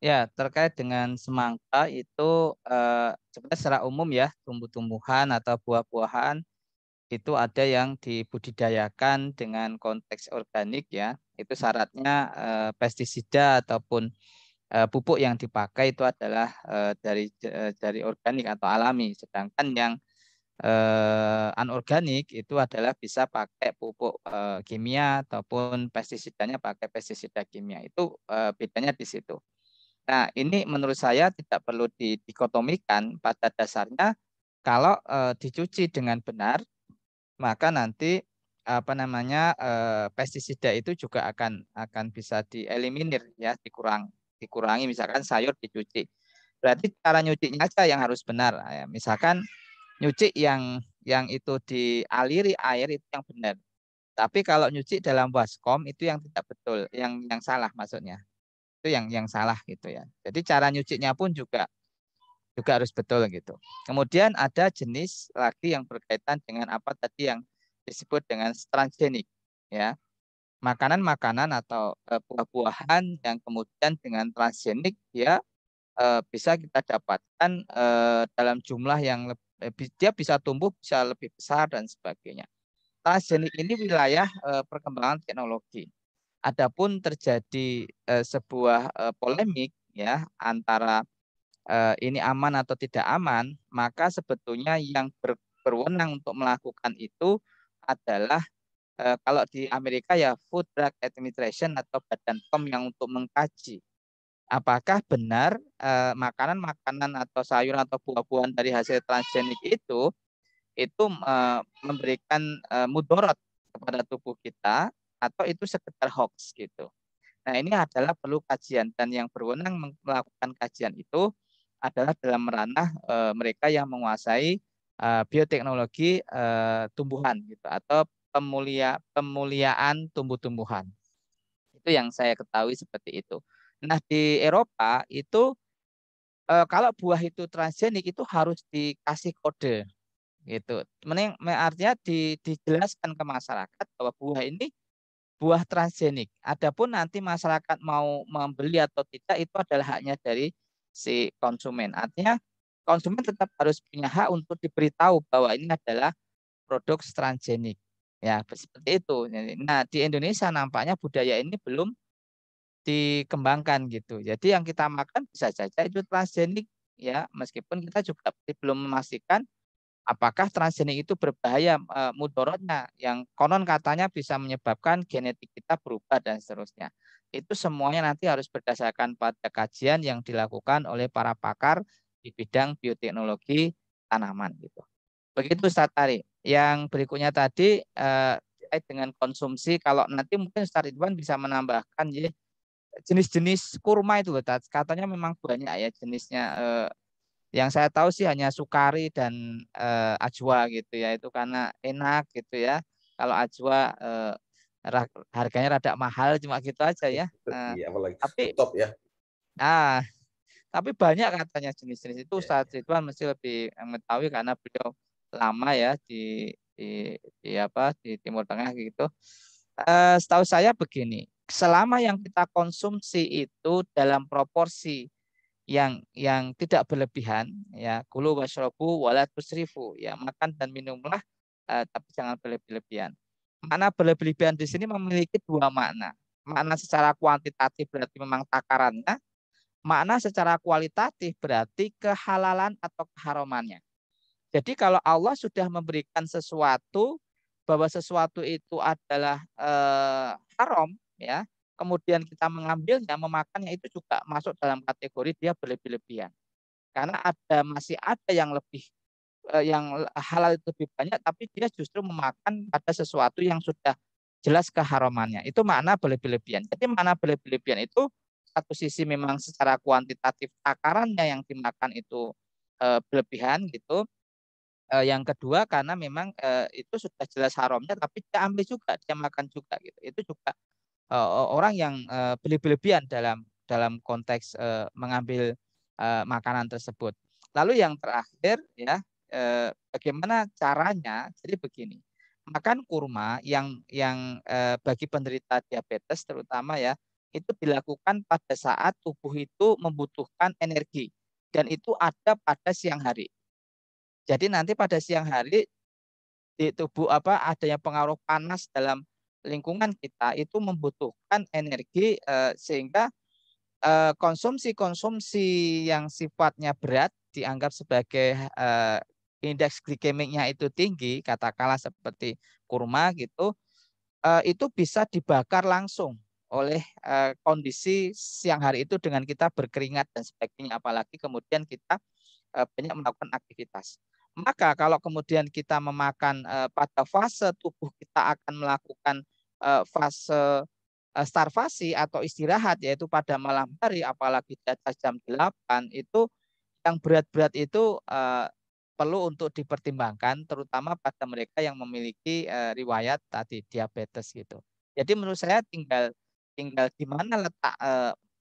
ya terkait dengan semangka itu eh, sebenarnya secara umum ya tumbuh-tumbuhan atau buah-buahan itu ada yang dibudidayakan dengan konteks organik ya itu syaratnya eh, pestisida ataupun eh, pupuk yang dipakai itu adalah eh, dari eh, dari organik atau alami sedangkan yang eh, anorganik itu adalah bisa pakai pupuk eh, kimia ataupun pestisidanya pakai pestisida kimia. Itu eh, bedanya di situ. Nah, ini menurut saya tidak perlu didikotomikan pada dasarnya kalau eh, dicuci dengan benar maka nanti apa namanya eh, pestisida itu juga akan akan bisa dieliminir ya dikurang dikurangi misalkan sayur dicuci berarti cara nyucinya aja yang harus benar nah, ya, misalkan nyuci yang yang itu dialiri air itu yang benar. Tapi kalau nyuci dalam waskom itu yang tidak betul, yang yang salah maksudnya. Itu yang yang salah gitu ya. Jadi cara nyucinya pun juga juga harus betul gitu. Kemudian ada jenis lagi yang berkaitan dengan apa tadi yang disebut dengan transgenik ya. Makanan-makanan atau e, buah-buahan yang kemudian dengan transgenik ya e, bisa kita dapatkan e, dalam jumlah yang lebih Eh, dia bisa tumbuh bisa lebih besar dan sebagainya. Transgenik ini wilayah eh, perkembangan teknologi. Adapun terjadi eh, sebuah polemik ya antara ini aman atau tidak aman, maka sebetulnya yang berwenang untuk melakukan itu adalah kalau di Amerika ya Food Drug Administration atau Badan POM yang untuk mengkaji apakah benar eh, makanan-makanan eh, atau sayur atau buah-buahan dari hasil transgenik itu itu eh, memberikan eh, mudorot kepada tubuh kita atau itu sekedar hoax gitu. Nah ini adalah perlu kajian dan yang berwenang melakukan kajian itu adalah dalam ranah eh, mereka yang menguasai eh, bioteknologi eh, tumbuhan gitu atau pemulia pemuliaan tumbuh-tumbuhan itu yang saya ketahui seperti itu. Nah di Eropa itu eh, kalau buah itu transgenik itu harus dikasih kode gitu. Mending artinya dijelaskan ke masyarakat bahwa buah ini buah transgenik. Adapun nanti masyarakat mau membeli atau tidak itu adalah haknya dari si konsumen. Artinya konsumen tetap harus punya hak untuk diberitahu bahwa ini adalah produk transgenik. Ya, seperti itu. Nah, di Indonesia nampaknya budaya ini belum dikembangkan gitu. Jadi yang kita makan bisa saja itu transgenik ya, meskipun kita juga belum memastikan apakah transgenik itu berbahaya e, mudorotnya yang konon katanya bisa menyebabkan genetik kita berubah dan seterusnya. Itu semuanya nanti harus berdasarkan pada kajian yang dilakukan oleh para pakar di bidang bioteknologi tanaman gitu. Begitu Ustaz Ari. Yang berikutnya tadi eh, dengan konsumsi. Kalau nanti mungkin Ustaz Ridwan bisa menambahkan ya jenis-jenis kurma itu loh katanya memang banyak ya jenisnya eh, yang saya tahu sih hanya sukari dan eh, ajwa gitu ya itu karena enak gitu ya kalau ajwa eh, harganya rada mahal cuma gitu aja ya eh, iya, tapi top ya ah tapi banyak katanya jenis-jenis itu iya, Ustaz iya. Ridwan mesti lebih mengetahui karena beliau lama ya di di, di apa di Timur Tengah gitu. Uh, setahu saya begini, selama yang kita konsumsi itu dalam proporsi yang yang tidak berlebihan ya kulu washrobu walat tusrifu ya makan dan minumlah eh, tapi jangan berlebihan mana berlebihan di sini memiliki dua makna makna secara kuantitatif berarti memang takarannya makna secara kualitatif berarti kehalalan atau keharumannya jadi kalau Allah sudah memberikan sesuatu bahwa sesuatu itu adalah eh, haram ya kemudian kita mengambilnya memakannya itu juga masuk dalam kategori dia berlebih-lebihan karena ada masih ada yang lebih eh, yang halal itu lebih banyak tapi dia justru memakan pada sesuatu yang sudah jelas keharamannya itu makna berlebih-lebihan jadi makna berlebih-lebihan itu satu sisi memang secara kuantitatif takarannya yang dimakan itu e, berlebihan gitu eh, yang kedua karena memang itu sudah jelas haramnya tapi dia ambil juga dia makan juga gitu itu juga uh, orang yang uh, eh, beli dalam dalam konteks uh, mengambil uh, makanan tersebut. Lalu yang terakhir ya uh, bagaimana caranya? Jadi begini, makan kurma yang yang uh, bagi penderita diabetes terutama ya itu dilakukan pada saat tubuh itu membutuhkan energi dan itu ada pada siang hari. Jadi nanti pada siang hari di tubuh apa adanya pengaruh panas dalam lingkungan kita itu membutuhkan energi eh, sehingga eh, konsumsi-konsumsi yang sifatnya berat dianggap sebagai eh, indeks glikemiknya itu tinggi, katakanlah seperti kurma gitu, eh, itu bisa dibakar langsung oleh eh, kondisi siang hari itu dengan kita berkeringat dan sebagainya, apalagi kemudian kita eh, banyak melakukan aktivitas. Maka kalau kemudian kita memakan eh, pada fase tubuh kita akan melakukan Eh, fase eh, starvasi atau istirahat yaitu pada malam hari apalagi di atas jam 8 itu yang berat-berat itu eh, perlu untuk dipertimbangkan terutama pada mereka yang memiliki riwayat tadi diabetes gitu. Jadi menurut saya tinggal tinggal di mana letak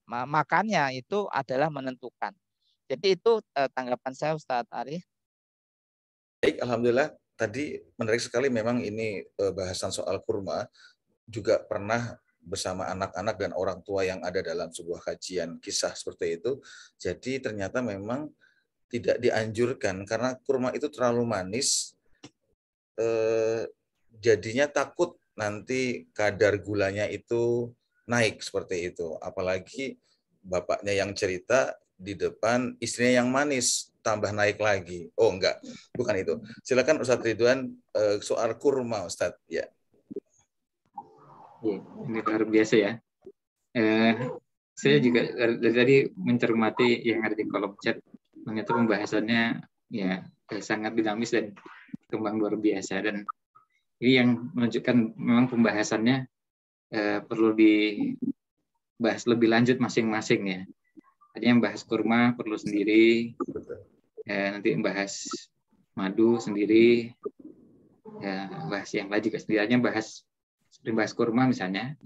makannya itu adalah menentukan. Jadi itu tanggapan saya Ustadz Ari. Baik, alhamdulillah tadi menarik sekali memang ini bahasan soal kurma juga pernah bersama anak-anak dan orang tua yang ada dalam sebuah kajian kisah seperti itu. Jadi ternyata memang tidak dianjurkan karena kurma itu terlalu manis. Eh, jadinya takut nanti kadar gulanya itu naik seperti itu. Apalagi bapaknya yang cerita di depan istrinya yang manis tambah naik lagi. Oh enggak, bukan itu. Silakan Ustadz Ridwan eh, soal kurma Ustadz ya. Iya, ini luar biasa ya. Eh, saya juga er, dari tadi mencermati yang ada di kolom chat, mengenai pembahasannya ya eh, sangat dinamis dan kembang luar biasa dan ini yang menunjukkan memang pembahasannya eh, perlu dibahas lebih lanjut masing-masing ya. Tadi yang bahas kurma perlu sendiri, eh, nanti bahas madu sendiri, ya, bahas yang lain juga setidaknya bahas membahas kurma misalnya,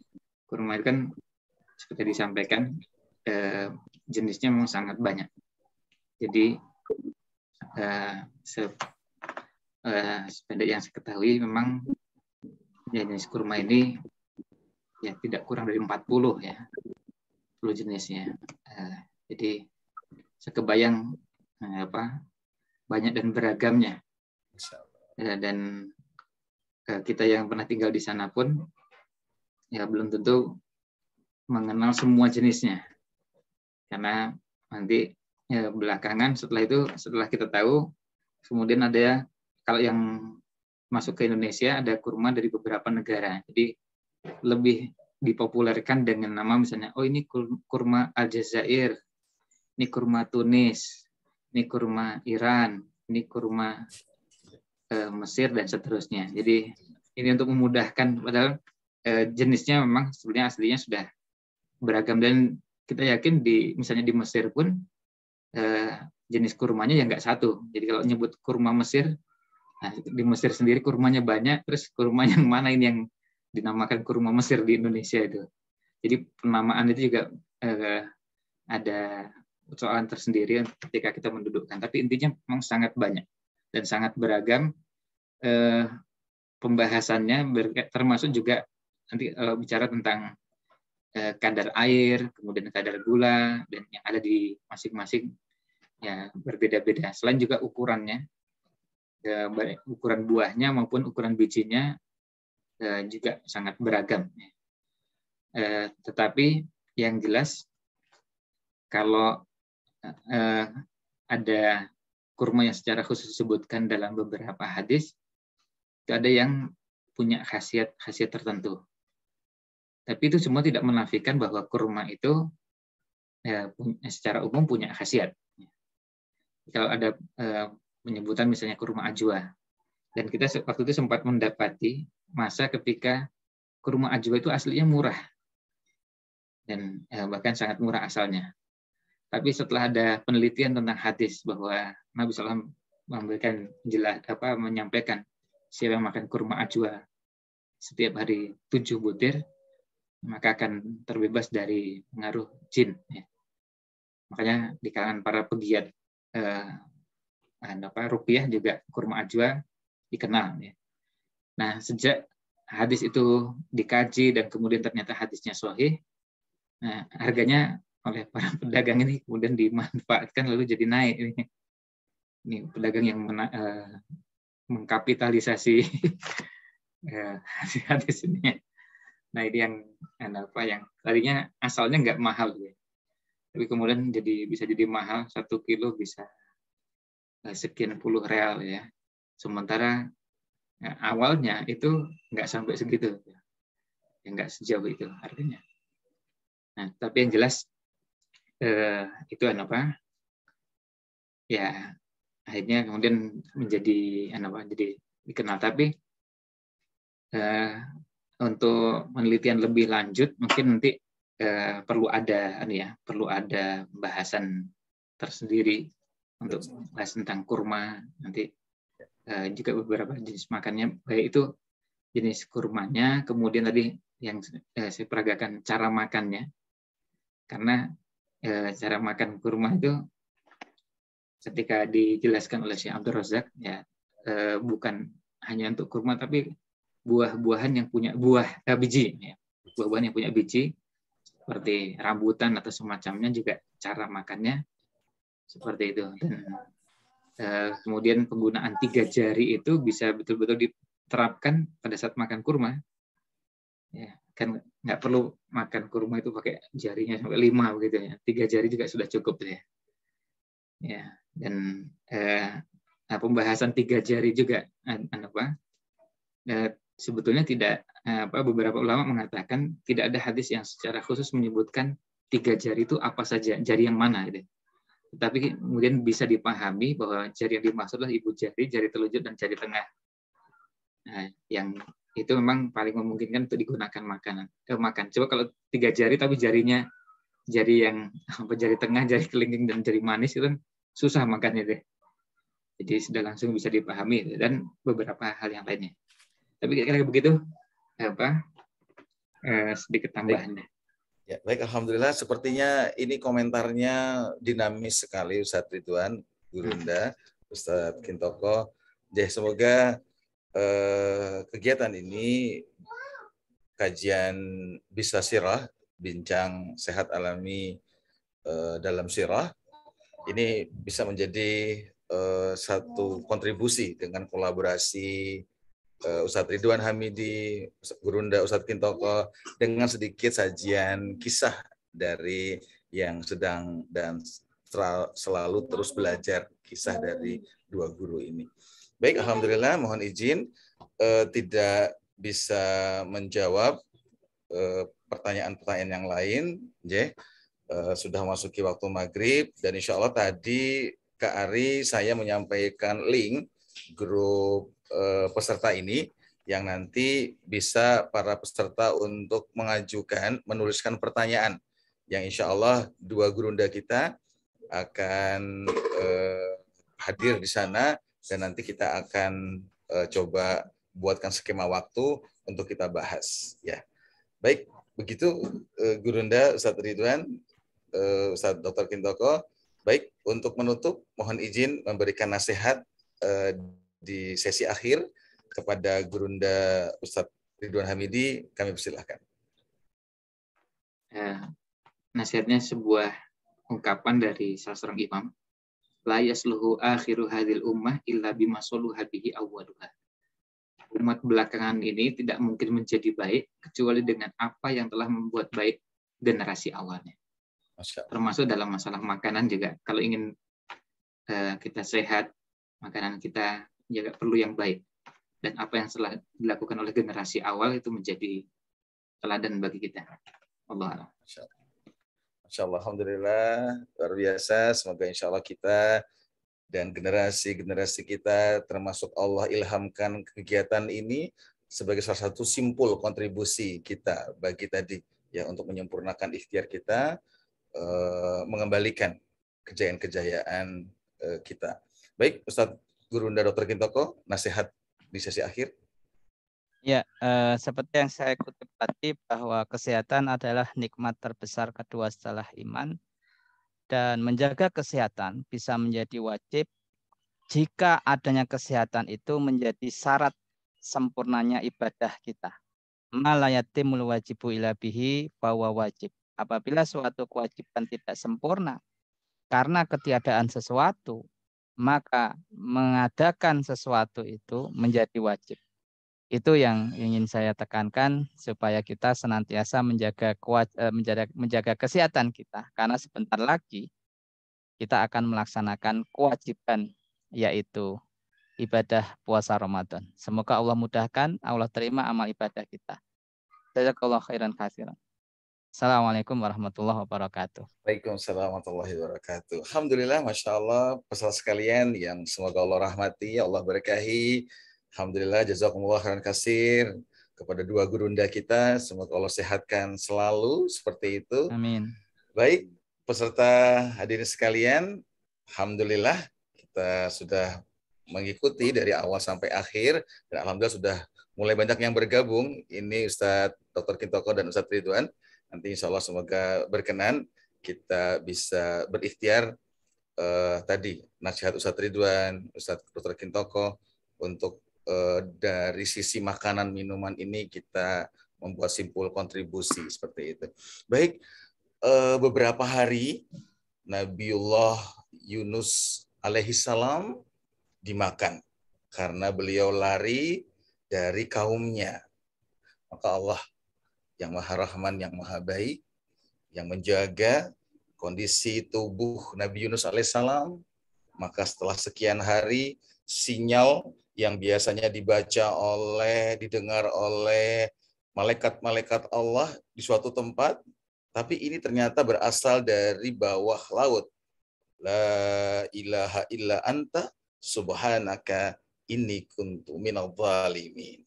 kurma itu kan seperti disampaikan eh, jenisnya memang sangat banyak. Jadi eh, se, eh, sependek yang saya ketahui memang ya, jenis kurma ini ya tidak kurang dari 40 ya 10 jenisnya. Eh, jadi sekebayang eh, apa banyak dan beragamnya eh, dan Nah, kita yang pernah tinggal di sana pun ya belum tentu mengenal semua jenisnya karena nanti ya, belakangan setelah itu setelah kita tahu kemudian ada kalau yang masuk ke Indonesia ada kurma dari beberapa negara jadi lebih dipopulerkan dengan nama misalnya oh ini kurma Aljazair ini kurma Tunis ini kurma Iran ini kurma ke Mesir dan seterusnya. Jadi ini untuk memudahkan padahal e, jenisnya memang sebenarnya aslinya sudah beragam dan kita yakin di misalnya di Mesir pun e, jenis kurmanya ya nggak satu. Jadi kalau nyebut kurma Mesir, nah, di Mesir sendiri kurmanya banyak, terus kurma yang mana ini yang dinamakan kurma Mesir di Indonesia itu. Jadi penamaan itu juga e, ada persoalan tersendiri ketika kita mendudukkan. Tapi intinya memang sangat banyak dan sangat beragam eh, pembahasannya termasuk juga nanti eh, bicara tentang eh, kadar air, kemudian kadar gula dan yang ada di masing-masing ya berbeda-beda. Selain juga ukurannya, eh, ukuran buahnya maupun ukuran bijinya eh, juga sangat beragam. Eh, tetapi yang jelas kalau eh, ada kurma yang secara khusus disebutkan dalam beberapa hadis itu ada yang punya khasiat-khasiat tertentu. Tapi itu semua tidak menafikan bahwa kurma itu ya, secara umum punya khasiat. Kalau ada eh, penyebutan misalnya kurma ajwa, dan kita waktu itu sempat mendapati masa ketika kurma ajwa itu aslinya murah dan eh, bahkan sangat murah asalnya. Tapi setelah ada penelitian tentang hadis bahwa Nabi Sallam memberikan jelas apa menyampaikan siapa yang makan kurma ajwa setiap hari tujuh butir, maka akan terbebas dari pengaruh jin. Ya. Makanya di kalangan para pegiat eh, anu apa, rupiah juga kurma ajwa dikenal. Ya. Nah, sejak hadis itu dikaji dan kemudian ternyata hadisnya sahih nah, harganya oleh para pedagang ini kemudian dimanfaatkan lalu jadi naik. Ini, ini pedagang yang mena, eh, mengkapitalisasi hati ya, sini. Ya. Nah ini yang apa yang tadinya asalnya nggak mahal gitu ya, Tapi kemudian jadi bisa jadi mahal satu kilo bisa eh, sekian puluh real ya. Sementara ya, awalnya itu nggak sampai segitu, gitu. ya nggak sejauh itu harganya. Nah tapi yang jelas eh, itu apa? Ya akhirnya kemudian menjadi anu apa jadi dikenal tapi eh, untuk penelitian lebih lanjut mungkin nanti eh, perlu ada anu ya perlu ada pembahasan tersendiri untuk bahas tentang kurma nanti eh, juga beberapa jenis makannya baik itu jenis kurmanya kemudian tadi yang eh, saya peragakan cara makannya karena eh, cara makan kurma itu ketika dijelaskan oleh Syekh Abdul Razak ya eh, bukan hanya untuk kurma tapi buah-buahan yang punya buah eh, biji ya. buah-buahan yang punya biji seperti rambutan atau semacamnya juga cara makannya seperti itu dan eh, kemudian penggunaan tiga jari itu bisa betul-betul diterapkan pada saat makan kurma ya kan nggak perlu makan kurma itu pakai jarinya sampai lima begitu ya tiga jari juga sudah cukup ya ya dan eh, nah, pembahasan tiga jari juga apa eh, sebetulnya tidak eh, apa beberapa ulama mengatakan tidak ada hadis yang secara khusus menyebutkan tiga jari itu apa saja jari yang mana gitu. tapi kemudian bisa dipahami bahwa jari yang dimaksudlah ibu jari, jari telunjuk dan jari tengah. Nah, yang itu memang paling memungkinkan untuk digunakan makanan. Eh, makan. Coba kalau tiga jari tapi jarinya jari yang apa jari tengah, jari kelingking dan jari manis itu kan susah makanya deh. Jadi sudah langsung bisa dipahami dan beberapa hal yang lainnya. Tapi kira-kira begitu eh, apa eh, sedikit tambahannya. Ya, baik, alhamdulillah. Sepertinya ini komentarnya dinamis sekali, Ustadz Ridwan, Gurunda, hmm. Ustadz Kintoko. Jadi semoga eh, kegiatan ini kajian bisa sirah, bincang sehat alami eh, dalam sirah ini bisa menjadi uh, satu kontribusi dengan kolaborasi uh, Ustadz Ridwan Hamidi, Gurunda Ustadz Kintoko dengan sedikit sajian kisah dari yang sedang dan selalu terus belajar kisah dari dua guru ini. Baik, alhamdulillah mohon izin uh, tidak bisa menjawab pertanyaan-pertanyaan uh, yang lain, J. Eh, sudah masuki waktu maghrib dan insya Allah tadi Kak Ari saya menyampaikan link grup uh, peserta ini yang nanti bisa para peserta untuk mengajukan, menuliskan pertanyaan yang insya Allah dua gurunda kita akan uh, hadir di sana dan nanti kita akan uh, coba buatkan skema waktu untuk kita bahas. Ya, baik begitu uh, gurunda Ustaz Ridwan uh, eh, Ustaz Dr. Kintoko. Baik, untuk menutup mohon izin memberikan nasihat uh, di sesi akhir kepada Gurunda Ustaz Ridwan Hamidi, kami persilahkan. Eh, nasihatnya sebuah ungkapan dari salah seorang imam. La yasluhu akhiru hadil ummah illa bimasolu bihi awwaluha. Umat belakangan ini tidak mungkin menjadi baik kecuali dengan apa yang telah membuat baik generasi awalnya termasuk dalam masalah makanan juga kalau ingin uh, kita sehat makanan kita juga perlu yang baik dan apa yang telah dilakukan oleh generasi awal itu menjadi teladan bagi kita Allah Masya Allah. Allah, Alhamdulillah, luar biasa. Semoga insya Allah kita dan generasi-generasi kita, termasuk Allah ilhamkan kegiatan ini sebagai salah satu simpul kontribusi kita bagi tadi ya untuk menyempurnakan ikhtiar kita Eh, mengembalikan kejayaan-kejayaan eh, kita. Baik, Ustadz Gurunda Dr. Kintoko, nasihat di sesi akhir. Ya, eh, seperti yang saya kutip tadi bahwa kesehatan adalah nikmat terbesar kedua setelah iman dan menjaga kesehatan bisa menjadi wajib jika adanya kesehatan itu menjadi syarat sempurnanya ibadah kita. Malayatimul wajibu ilabihi bahwa wajib apabila suatu kewajiban tidak sempurna karena ketiadaan sesuatu, maka mengadakan sesuatu itu menjadi wajib. Itu yang ingin saya tekankan supaya kita senantiasa menjaga eh, menjaga, menjaga kesehatan kita karena sebentar lagi kita akan melaksanakan kewajiban yaitu ibadah puasa Ramadan. Semoga Allah mudahkan, Allah terima amal ibadah kita. Jazakallah khairan khairan. Assalamualaikum warahmatullahi wabarakatuh. Waalaikumsalam warahmatullahi wabarakatuh. Alhamdulillah, Masya Allah, peserta sekalian yang semoga Allah rahmati, Allah berkahi. Alhamdulillah, jazakumullah khairan kasir kepada dua gurunda kita. Semoga Allah sehatkan selalu seperti itu. Amin. Baik, peserta hadirin sekalian, Alhamdulillah kita sudah mengikuti dari awal sampai akhir dan alhamdulillah sudah mulai banyak yang bergabung. Ini Ustadz Dr. Kintoko dan Ustadz Ridwan. Nanti insya Allah semoga berkenan kita bisa berikhtiar uh, tadi nasihat Ustadz Ridwan, Ustadz Dr. Kintoko untuk uh, dari sisi makanan minuman ini kita membuat simpul kontribusi seperti itu. Baik, uh, beberapa hari Nabiullah Yunus alaihi salam dimakan karena beliau lari dari kaumnya. Maka Allah yang maha rahman, yang maha baik, yang menjaga kondisi tubuh Nabi Yunus alaihissalam, maka setelah sekian hari sinyal yang biasanya dibaca oleh, didengar oleh malaikat-malaikat Allah di suatu tempat, tapi ini ternyata berasal dari bawah laut. La ilaha illa anta subhanaka inni kuntu minal zalimin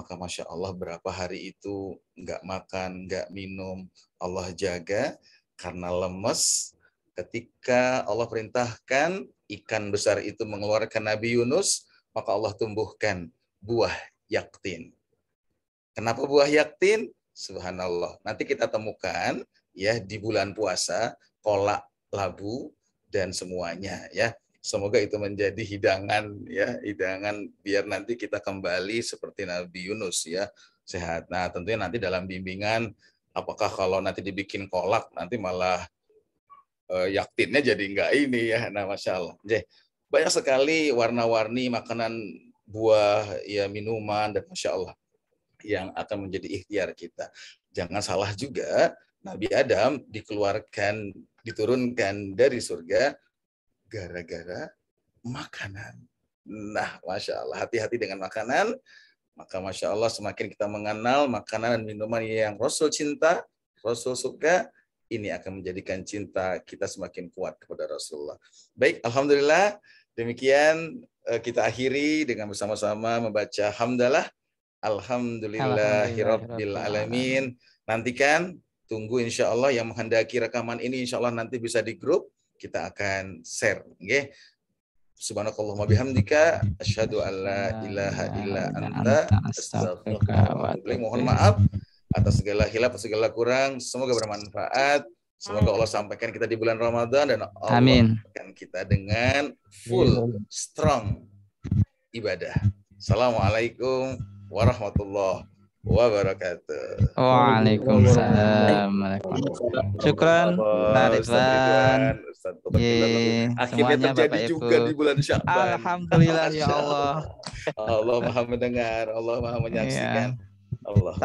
maka masya Allah berapa hari itu nggak makan, nggak minum, Allah jaga karena lemes. Ketika Allah perintahkan ikan besar itu mengeluarkan Nabi Yunus, maka Allah tumbuhkan buah yaktin. Kenapa buah yaktin? Subhanallah. Nanti kita temukan ya di bulan puasa kolak, labu dan semuanya ya. Semoga itu menjadi hidangan ya, hidangan biar nanti kita kembali seperti Nabi Yunus ya, sehat. Nah, tentunya nanti dalam bimbingan apakah kalau nanti dibikin kolak nanti malah eh, yaktinnya jadi enggak ini ya. Nah, Masya Allah. Jadi, banyak sekali warna-warni makanan buah, ya minuman dan Masya Allah yang akan menjadi ikhtiar kita. Jangan salah juga Nabi Adam dikeluarkan, diturunkan dari surga gara-gara makanan. Nah, Masya Allah, hati-hati dengan makanan. Maka Masya Allah semakin kita mengenal makanan dan minuman yang Rasul cinta, Rasul suka, ini akan menjadikan cinta kita semakin kuat kepada Rasulullah. Baik, Alhamdulillah. Demikian eh, kita akhiri dengan bersama-sama membaca Hamdalah. Alhamdulillahirabbil alamin. Nantikan tunggu insya Allah yang menghendaki rekaman ini insya Allah nanti bisa di grup kita akan share. Okay? wa bihamdika asyhadu alla ilaha illa anta astaghfiruka wa Mohon maaf atas segala hilaf segala kurang. Semoga bermanfaat. Semoga Allah sampaikan kita di bulan Ramadan dan Allah Amin. sampaikan kita dengan full strong ibadah. Assalamualaikum warahmatullahi wabarakatuh. Waalaikumsalam. Waalaikumsalam. Syukran, Tarifan. Akhirnya terjadi Bapak juga Ibu. di bulan Syakban. Alhamdulillah ya Allah. Allah Maha mendengar, Allah Maha iya. menyaksikan. Yeah. Allah.